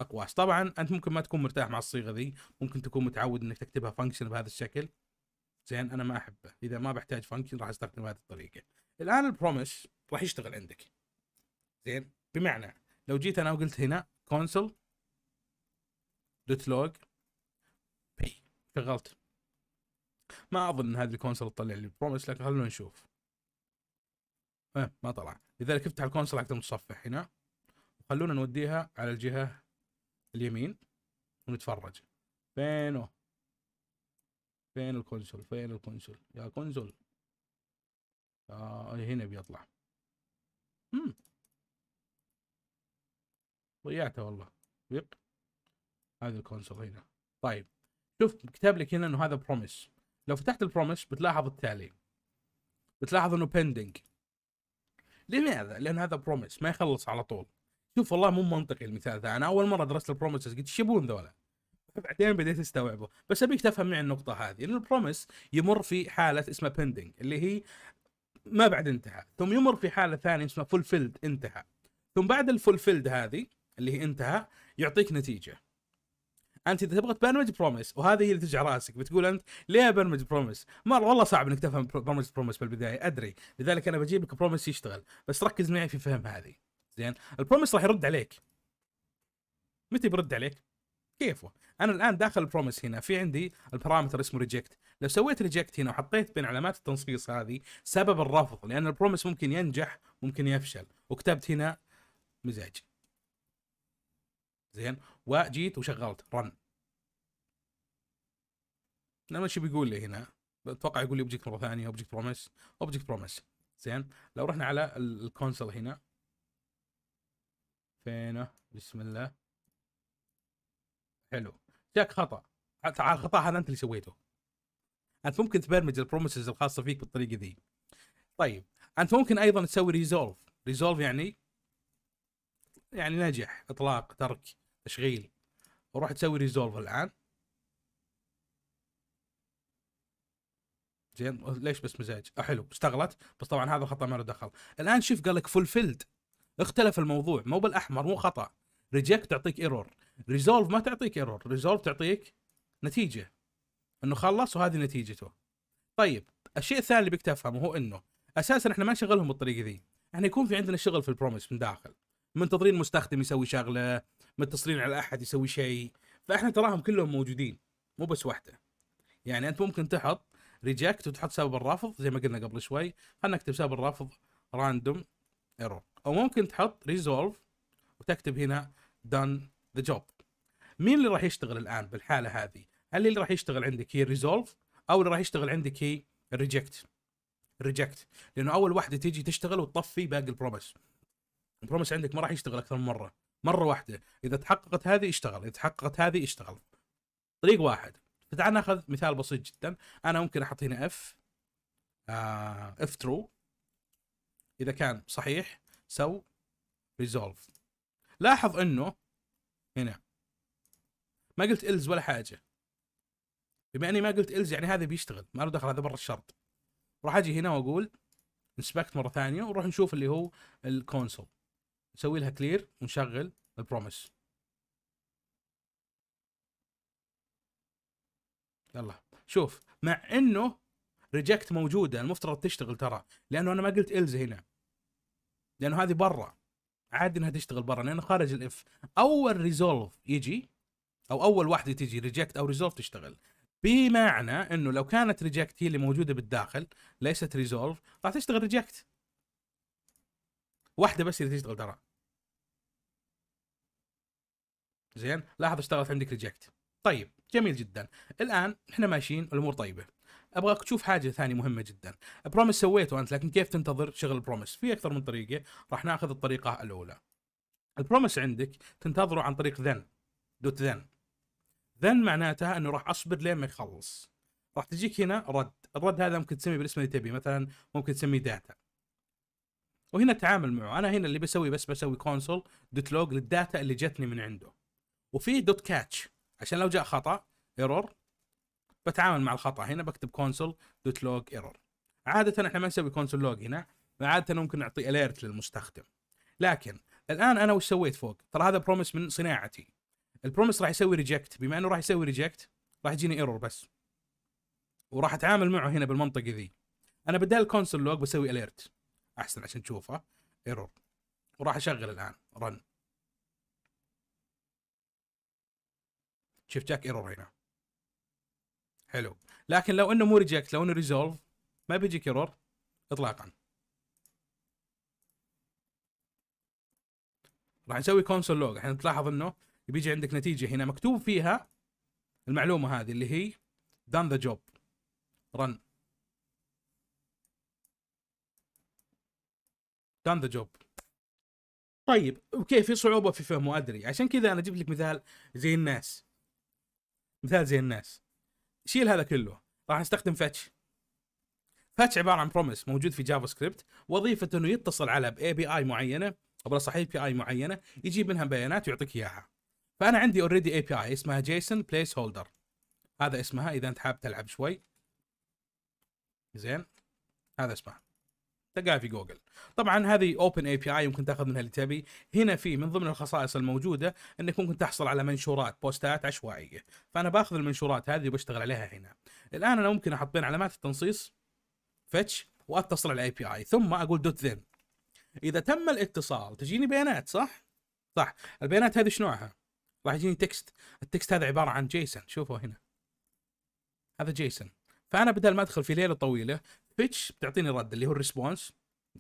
اقواس طبعا انت ممكن ما تكون مرتاح مع الصيغه ذي ممكن تكون متعود انك تكتبها فانكشن بهذا الشكل زين انا ما احبه اذا ما بحتاج فانكشن راح استخدم هذه الطريقه الان البروميس راح يشتغل عندك زين بمعنى لو جيت انا وقلت هنا كونسول دوت لوج بي شغلت ما اظن ان هذه الكونسول تطلع لي البروميس لكن خلونا نشوف أه ما طلع لذلك افتح الكونسول حق المتصفح هنا وخلونا نوديها على الجهه اليمين ونتفرج فينه فين الكونسول فين الكونسول يا كونسول آه هنا بيطلع امم ضيعته والله ويب هذا الكونسول هنا طيب شوف كتب لك هنا انه هذا بروميس لو فتحت البروميس بتلاحظ التالي بتلاحظ انه بيندنج لماذا؟ لان هذا بروميس ما يخلص على طول شوف والله مو منطقي المثال ذا انا اول مره درست البروميسز قلت ايش يبون ذولا بعدين بديت استوعبه بس ابيك تفهم معي النقطه هذه ان البروميس يمر في حاله اسمها بندنج اللي هي ما بعد انتهى ثم يمر في حاله ثانيه اسمها فولفيلد انتهى ثم بعد الفولفيلد هذه اللي هي انتهى يعطيك نتيجه انت اذا تبغى تبرمج بروميس وهذه هي اللي تجع راسك بتقول انت ليه ابرمج بروميس؟ مره والله صعب انك تفهم برمج بروميس بالبدايه ادري لذلك انا بجيب لك بروميس يشتغل بس ركز معي في فهم هذه زين البروميس راح يرد عليك متى بيرد عليك كيفه انا الان داخل البروميس هنا في عندي البارامتر اسمه ريجكت لو سويت ريجكت هنا وحطيت بين علامات التنصيص هذه سبب الرفض لان البروميس ممكن ينجح ممكن يفشل وكتبت هنا مزاج زين وجيت وشغلت رن نعم، لما شو بيقول لي هنا اتوقع يقول لي اوبجكت مره ثانيه اوبجكت بروميس اوبجكت بروميس زين لو رحنا على الكونسول هنا فينه بسم الله حلو جاك خطا تعال الخطا هذا انت اللي سويته انت ممكن تبرمج البروميسز الخاصه فيك بالطريقه ذي طيب انت ممكن ايضا تسوي ريزولف ريزولف يعني يعني نجح اطلاق ترك تشغيل وروح تسوي ريزولف الان زين ليش بس مزاج آه حلو اشتغلت بس طبعا هذا الخطا ما له دخل الان شوف قال لك فولفيلد اختلف الموضوع مو بالاحمر مو خطا ريجكت تعطيك ايرور ريزولف ما تعطيك ايرور ريزولف تعطيك نتيجه انه خلص وهذه نتيجته طيب الشيء الثاني اللي بك تفهمه هو انه اساسا احنا ما نشغلهم بالطريقه ذي احنا يكون في عندنا شغل في البروميس من داخل منتظرين مستخدم يسوي شغله متصلين على احد يسوي شيء فاحنا تراهم كلهم موجودين مو بس واحده يعني انت ممكن تحط ريجكت وتحط سبب الرفض زي ما قلنا قبل شوي خلينا نكتب سبب الرفض راندوم ايرور او ممكن تحط ريزولف وتكتب هنا done ذا جوب مين اللي راح يشتغل الان بالحاله هذه هل اللي راح يشتغل عندك هي ريزولف او اللي راح يشتغل عندك هي ريجكت ريجكت لانه اول واحده تيجي تشتغل وتطفي باقي البروميس البروميس عندك ما راح يشتغل اكثر من مره مره واحده اذا تحققت هذه اشتغل اذا تحققت هذه اشتغل طريق واحد فتعال ناخذ مثال بسيط جدا انا ممكن احط هنا اف اف ترو اذا كان صحيح سو ريزولف لاحظ انه هنا ما قلت الز ولا حاجه بما اني ما قلت الز يعني هذا بيشتغل ما له دخل هذا برا الشرط راح اجي هنا واقول انسبكت مره ثانيه ونروح نشوف اللي هو الكونسول نسوي لها كلير ونشغل البروميس يلا شوف مع انه ريجكت موجوده المفترض تشتغل ترى لانه انا ما قلت الز هنا لانه هذه برا عادي انها تشتغل برا لانه خارج الاف اول ريزولف يجي او اول واحده تجي ريجكت او ريزولف تشتغل بمعنى انه لو كانت ريجكت هي اللي موجوده بالداخل ليست ريزولف راح تشتغل ريجكت واحده بس اللي تشتغل ترى زين لاحظ اشتغلت عندك ريجكت طيب جميل جدا الان احنا ماشيين الامور طيبه ابغاك تشوف حاجه ثانيه مهمه جدا بروميس سويته انت لكن كيف تنتظر شغل بروميس في اكثر من طريقه راح ناخذ الطريقه الاولى البروميس عندك تنتظره عن طريق ذن دوت ذن ذن معناتها انه راح اصبر لين ما يخلص راح تجيك هنا رد الرد هذا ممكن تسميه بالاسم اللي تبيه مثلا ممكن تسميه داتا وهنا تعامل معه انا هنا اللي بسوي بس بسوي كونسول دوت لوج للداتا اللي جتني من عنده وفي دوت كاتش عشان لو جاء خطا ايرور بتعامل مع الخطا هنا بكتب كونسول دوت لوج ايرور عاده احنا ما نسوي كونسول لوج هنا عاده ممكن نعطي اليرت للمستخدم لكن الان انا وش سويت فوق ترى هذا بروميس من صناعتي البروميس راح يسوي ريجكت بما انه راح يسوي ريجكت راح يجيني ايرور بس وراح اتعامل معه هنا بالمنطقه ذي انا بدال كونسول لوج بسوي اليرت احسن عشان تشوفه ايرور وراح اشغل الان رن شوف جاك ايرور هنا حلو لكن لو انه مو ريجكت لو انه ريزولف ما بيجيك ايرور اطلاقا راح نسوي كونسول لوج الحين تلاحظ انه بيجي عندك نتيجه هنا مكتوب فيها المعلومه هذه اللي هي دان ذا جوب رن دان ذا جوب طيب اوكي في صعوبه في فهمه ادري عشان كذا انا جبت لك مثال زي الناس مثال زي الناس شيل هذا كله راح نستخدم فتش فتش عباره عن بروميس موجود في جافا سكريبت وظيفته انه يتصل على باي بي اي معينه او بالاصح بي اي معينه يجيب منها بيانات ويعطيك اياها فانا عندي اوريدي اي بي اي اسمها جيسون بليس هولدر هذا اسمها اذا انت حاب تلعب شوي زين هذا اسمها تلقاها في جوجل طبعا هذه اوبن اي بي اي يمكن تاخذ منها اللي تبي هنا في من ضمن الخصائص الموجوده انك ممكن تحصل على منشورات بوستات عشوائيه فانا باخذ المنشورات هذه وبشتغل عليها هنا الان انا ممكن احط بين علامات التنصيص فتش واتصل على الاي بي اي ثم اقول دوت ذن اذا تم الاتصال تجيني بيانات صح صح البيانات هذه ايش نوعها راح يجيني تكست التكست هذا عباره عن جيسون شوفوا هنا هذا جيسون فانا بدل ما ادخل في ليله طويله بتش بتعطيني رد اللي هو الريسبونس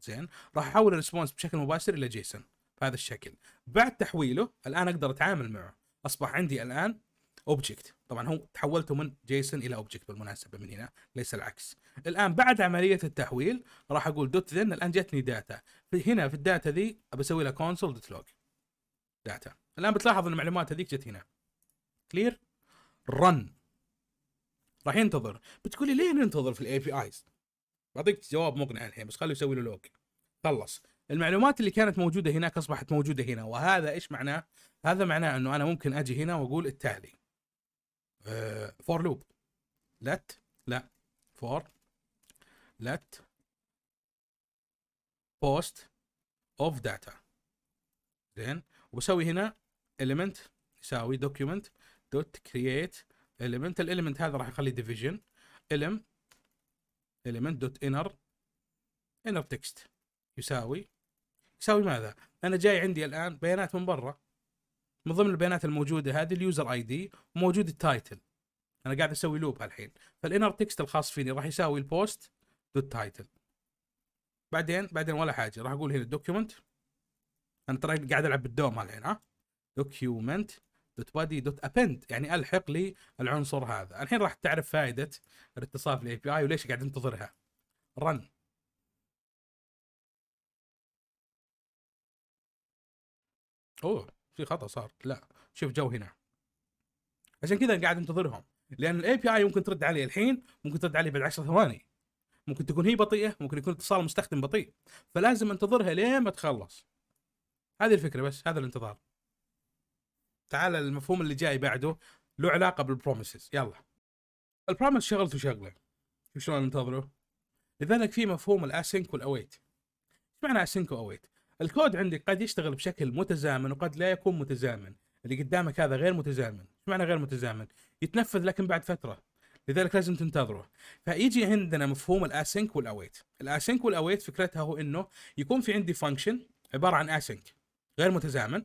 زين راح احول الريسبونس بشكل مباشر الى جيسون بهذا الشكل بعد تحويله الان اقدر اتعامل معه اصبح عندي الان اوبجكت طبعا هو تحولته من جيسون الى اوبجكت بالمناسبه من هنا ليس العكس الان بعد عمليه التحويل راح اقول دوت ذن الان جتني داتا هنا في الداتا ذي بسوي لها كونسول دوت لوج داتا الان بتلاحظ ان المعلومات هذيك جت هنا كلير رن راح ينتظر بتقولي ليه ننتظر في الاي بي ايز بعطيك جواب مقنع الحين بس خليه يسوي له لوك خلص المعلومات اللي كانت موجوده هناك اصبحت موجوده هنا وهذا ايش معناه؟ هذا معناه انه انا ممكن اجي هنا واقول التالي فور لوب لت لا فور لت بوست اوف داتا زين وبسوي هنا element يساوي document دوت create element الاليمنت هذا راح اخليه division الم element dot inner inner text يساوي يساوي ماذا؟ انا جاي عندي الان بيانات من برا من ضمن البيانات الموجوده هذه اليوزر اي دي وموجود التايتل انا قاعد اسوي لوب الحين فالانر تكست الخاص فيني راح يساوي البوست دوت تايتل بعدين بعدين ولا حاجه راح اقول هنا الدوكيومنت انا ترى قاعد العب بالدوم الحين ها دوكيومنت دوت بادي دوت ابند يعني الحق لي العنصر هذا الحين راح تعرف فائده الاتصال في الاي بي اي وليش قاعد انتظرها رن اوه في خطا صار لا شوف جو هنا عشان كذا قاعد انتظرهم لان الاي بي اي ممكن ترد عليه الحين ممكن ترد عليه بعد 10 ثواني ممكن تكون هي بطيئه ممكن يكون اتصال المستخدم بطيء فلازم انتظرها لين ما تخلص هذه الفكره بس هذا الانتظار تعال المفهوم اللي جاي بعده له علاقه بالبروميسز يلا البروميس شغلته شغله شلون ننتظره لذلك في مفهوم الاسينك والاويت ايش معنى اسينك واويت الكود عندك قد يشتغل بشكل متزامن وقد لا يكون متزامن اللي قدامك هذا غير متزامن ايش معنى غير متزامن يتنفذ لكن بعد فتره لذلك لازم تنتظره فيجي عندنا مفهوم الاسينك والاويت الاسينك والاويت فكرتها هو انه يكون في عندي فانكشن عباره عن اسينك غير متزامن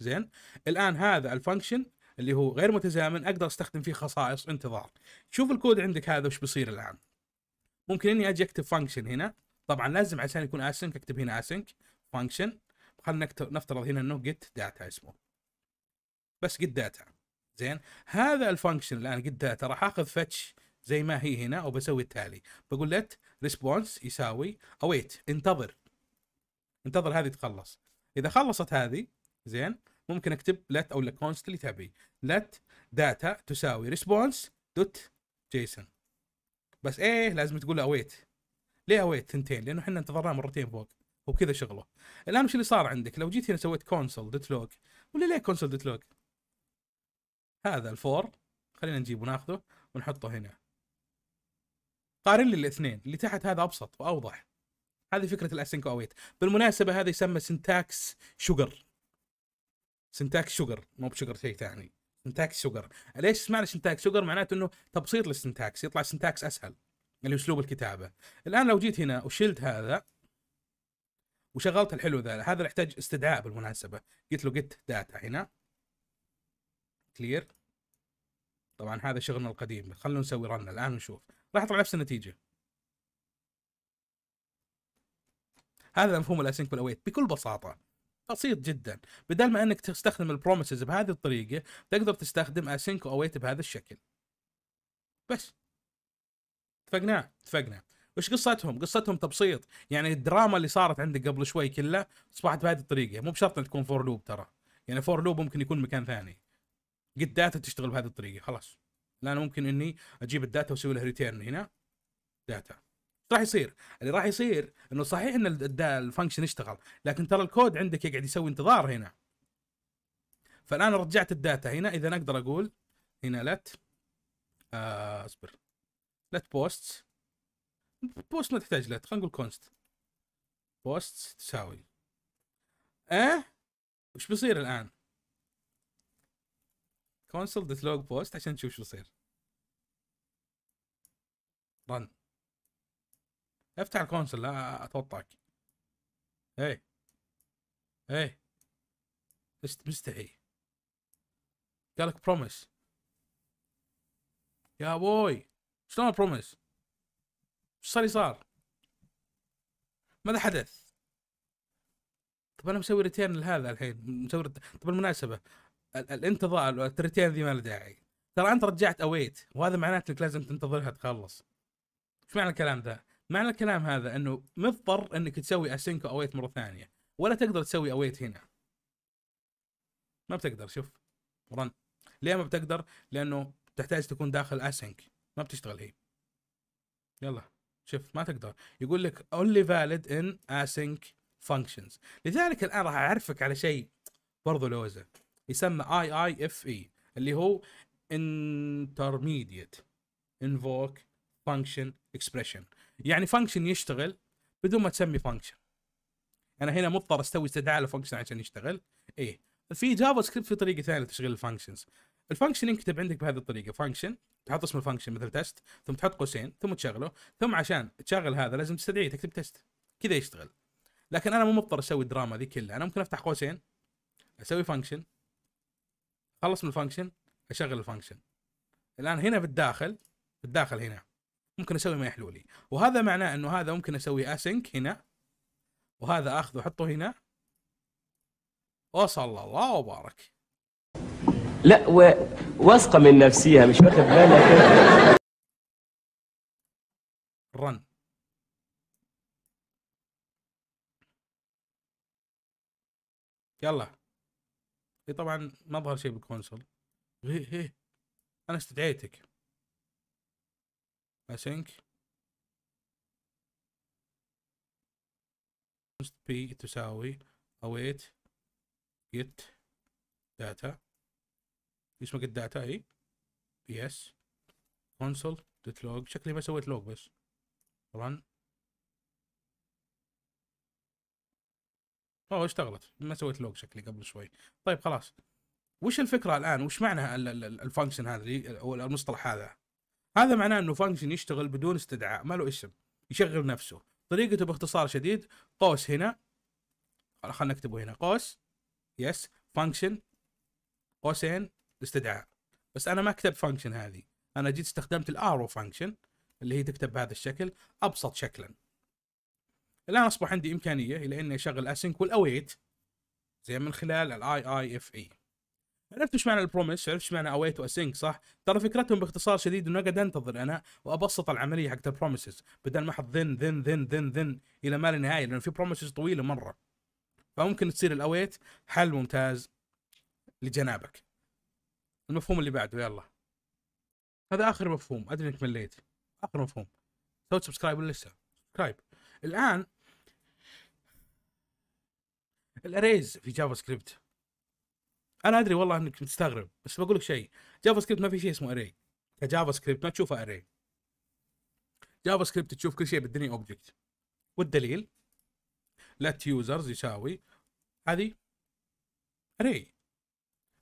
زين الان هذا الفانكشن اللي هو غير متزامن اقدر استخدم فيه خصائص انتظار شوف الكود عندك هذا وش بيصير الان ممكن اني اجي اكتب فانكشن هنا طبعا لازم عشان يكون اسنك اكتب هنا اسنك فانكشن خلينا نفترض هنا انه جيت داتا اسمه بس جيت داتا زين هذا الفانكشن الان جيت داتا راح اخذ فتش زي ما هي هنا وبسوي التالي بقول let response يساوي await انتظر انتظر هذه تخلص اذا خلصت هذه زين ممكن اكتب let او اللي تبي let data تساوي response دوت جيسون بس ايه لازم تقول له اويت ليه اويت ثنتين لانه احنا انتظرناه مرتين فوق وبكذا شغله الان وش اللي صار عندك لو جيت هنا سويت console دوت log ولا ليه console دوت log هذا الفور خلينا نجيبه ناخذه ونحطه هنا قارن لي الاثنين اللي تحت هذا ابسط واوضح هذه فكره الاسينك اويت بالمناسبه هذا يسمى سنتاكس شوجر سنتاك شوجر مو بشوجر شيء ثاني سنتاكس شوجر ليش اسمها سنتاكس شوجر معناته انه تبسيط للسنتاكس يطلع سنتاكس اسهل اللي اسلوب الكتابه الان لو جيت هنا وشلت هذا وشغلت الحلو ذا هذا يحتاج استدعاء بالمناسبه قلت له جيت داتا هنا كلير طبعا هذا شغلنا القديم خلونا نسوي رن الان ونشوف راح يطلع نفس النتيجه هذا مفهوم الاسينك والاويت بكل بساطه بسيط جدا بدل ما انك تستخدم البروميسز بهذه الطريقه تقدر تستخدم اسينك اويت بهذا الشكل بس اتفقنا اتفقنا وش قصتهم؟ قصتهم تبسيط يعني الدراما اللي صارت عندك قبل شوي كلها اصبحت بهذه الطريقه مو بشرط ان تكون فور لوب ترى يعني فور لوب ممكن يكون مكان ثاني قد داتا تشتغل بهذه الطريقه خلاص الان ممكن اني اجيب الداتا واسوي لها ريتيرن هنا داتا راح يصير اللي راح يصير انه صحيح ان الفانكشن اشتغل لكن ترى الكود عندك يقعد يسوي انتظار هنا فالان رجعت الداتا هنا اذا اقدر اقول هنا لت آه، اصبر لت بوست بوست ما تحتاج لت خلينا نقول كونست بوست تساوي ايه وش بيصير الان كونسول دوت لوج بوست عشان تشوف شو بيصير رن افتح الكونسل لا اتوطاك ايه ايه مستحي قالك بروميس يا بوي شلون بروميس ايش صار صار ماذا حدث طب انا مسوي ريتيرن لهذا الحين مسوي طب المناسبه الانتظار الريتيرن ذي ما له داعي ترى انت رجعت اويت وهذا معناته انك لازم تنتظرها تخلص ايش معنى الكلام ذا؟ معنى الكلام هذا انه مضطر انك تسوي اسينكو اويت مره ثانيه ولا تقدر تسوي اويت هنا ما بتقدر شوف رن ليه ما بتقدر لانه تحتاج تكون داخل اسينك ما بتشتغل هي يلا شوف ما تقدر يقول لك only valid in async functions لذلك الان راح اعرفك على شيء برضو لوزه يسمى اي اي اف اي اللي هو intermediate انفوك function expression يعني فانكشن يشتغل بدون ما تسمي فانكشن يعني انا هنا مضطر استوي استدعاء لفانكشن عشان يشتغل ايه في جافا سكريبت في طريقه ثانيه لتشغيل الفانكشنز الفانكشن ينكتب عندك بهذه الطريقه فانكشن تحط اسم الفانكشن مثل تست ثم تحط قوسين ثم تشغله ثم عشان تشغل هذا لازم تستدعيه تكتب تست كذا يشتغل لكن انا مو مضطر اسوي الدراما ذي كلها انا ممكن افتح قوسين اسوي فانكشن اخلص من الفانكشن اشغل الفانكشن الان هنا في الداخل في الداخل هنا ممكن اسوي ما يحلو لي وهذا معناه انه هذا ممكن اسوي اسينك هنا وهذا اخذه احطه هنا وصلى الله وبارك لا و... واثقه من نفسيها مش واخد بالها رن يلا هي إيه، طبعا ما ظهر شيء بالكونسول هي هي انا استدعيتك async p تساوي await get data اسمه get data يس eh? yes console log شكلي ما سويت log بس run اوه اشتغلت ما سويت لوج شكلي قبل شوي طيب خلاص وش الفكره الان وش معنى الفانكشن هذا او المصطلح هذا هذا معناه انه فانكشن يشتغل بدون استدعاء ما له اسم يشغل نفسه طريقته باختصار شديد قوس هنا خلنا نكتبه هنا قوس يس فانكشن قوسين استدعاء بس انا ما كتبت فانكشن هذه انا جيت استخدمت الارو فانكشن اللي هي تكتب بهذا الشكل ابسط شكلا الان اصبح عندي امكانيه الى اني اشغل اسينك والاويت زي من خلال الاي اي اف اي عرفت ايش معنى البروميس عرفت ايش معنى اويت واسينك صح ترى فكرتهم باختصار شديد انه اقعد انتظر انا وابسط العمليه حقت البروميسز بدل ما احط ذن ذن ذن ذن ذن الى ما لا نهايه لانه في بروميسز طويله مره فممكن تصير الاويت حل ممتاز لجنابك المفهوم اللي بعده يلا هذا اخر مفهوم ادري انك مليت اخر مفهوم سويت سبسكرايب ولا لسه؟ سبسكرايب الان الاريز في جافا سكريبت انا ادري والله انك بتستغرب بس بقول لك شيء جافا سكريبت ما في شيء اسمه اري كجافا سكريبت ما تشوفه اري جافا سكريبت تشوف كل شيء بالدنيا اوبجكت والدليل لت يوزرز يساوي هذه اري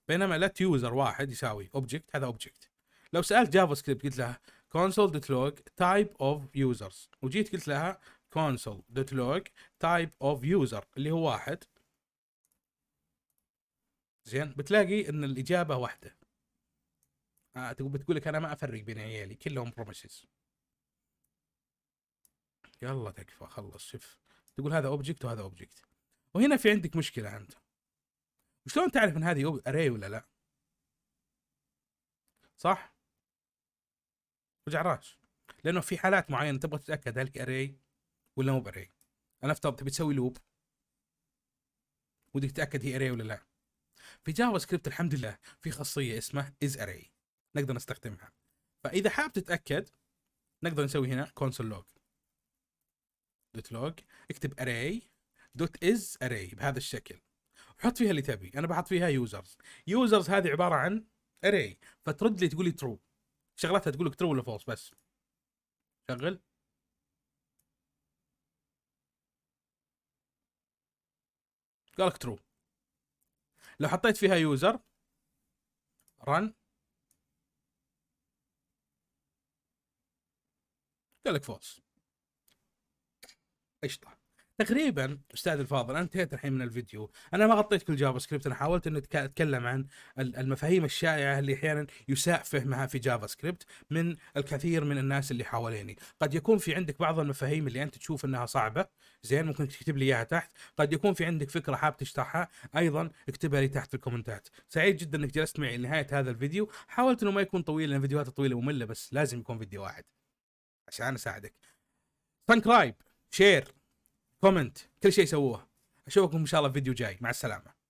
بينما لت يوزر واحد يساوي اوبجكت هذا اوبجكت لو سالت جافا سكريبت قلت لها console.log دوت type of users وجيت قلت لها console.log دوت type of user اللي هو واحد زين بتلاقي ان الاجابه واحده آه بتقول لك انا ما افرق بين عيالي كلهم بروميسز يلا تكفى خلص شوف تقول هذا اوبجكت وهذا اوبجكت وهنا في عندك مشكله انت شلون تعرف ان هذه اري ولا لا صح رجع راس لانه في حالات معينه تبغى تتاكد هل اري ولا مو باري انا افترض تبي تسوي لوب ودك تتاكد هي اري ولا لا في جافا سكريبت الحمد لله في خاصيه اسمها از اري نقدر نستخدمها فاذا حاب تتاكد نقدر نسوي هنا كونسول لوج دوت لوج اكتب array دوت از array بهذا الشكل وحط فيها اللي تبي انا بحط فيها يوزرز يوزرز هذه عباره عن array فترد لي تقول لي ترو شغلاتها تقول لك ترو ولا فولس بس شغل قالك ترو لو حطيت فيها يوزر رن قال لك فولس قشطه تقريبا استاذ الفاضل انتهيت الحين من الفيديو انا ما غطيت كل جافا سكريبت انا حاولت اني اتكلم عن المفاهيم الشائعه اللي احيانا يساء فهمها في جافا سكريبت من الكثير من الناس اللي حواليني قد يكون في عندك بعض المفاهيم اللي انت تشوف انها صعبه زين ممكن تكتب لي اياها تحت قد يكون في عندك فكره حاب تشرحها ايضا اكتبها لي تحت في الكومنتات سعيد جدا انك جلست معي لنهايه هذا الفيديو حاولت انه ما يكون طويل لان فيديوهات طويله ممله بس لازم يكون فيديو واحد عشان اساعدك سبسكرايب شير كومنت كل شيء سووه اشوفكم ان شاء الله في فيديو جاي مع السلامه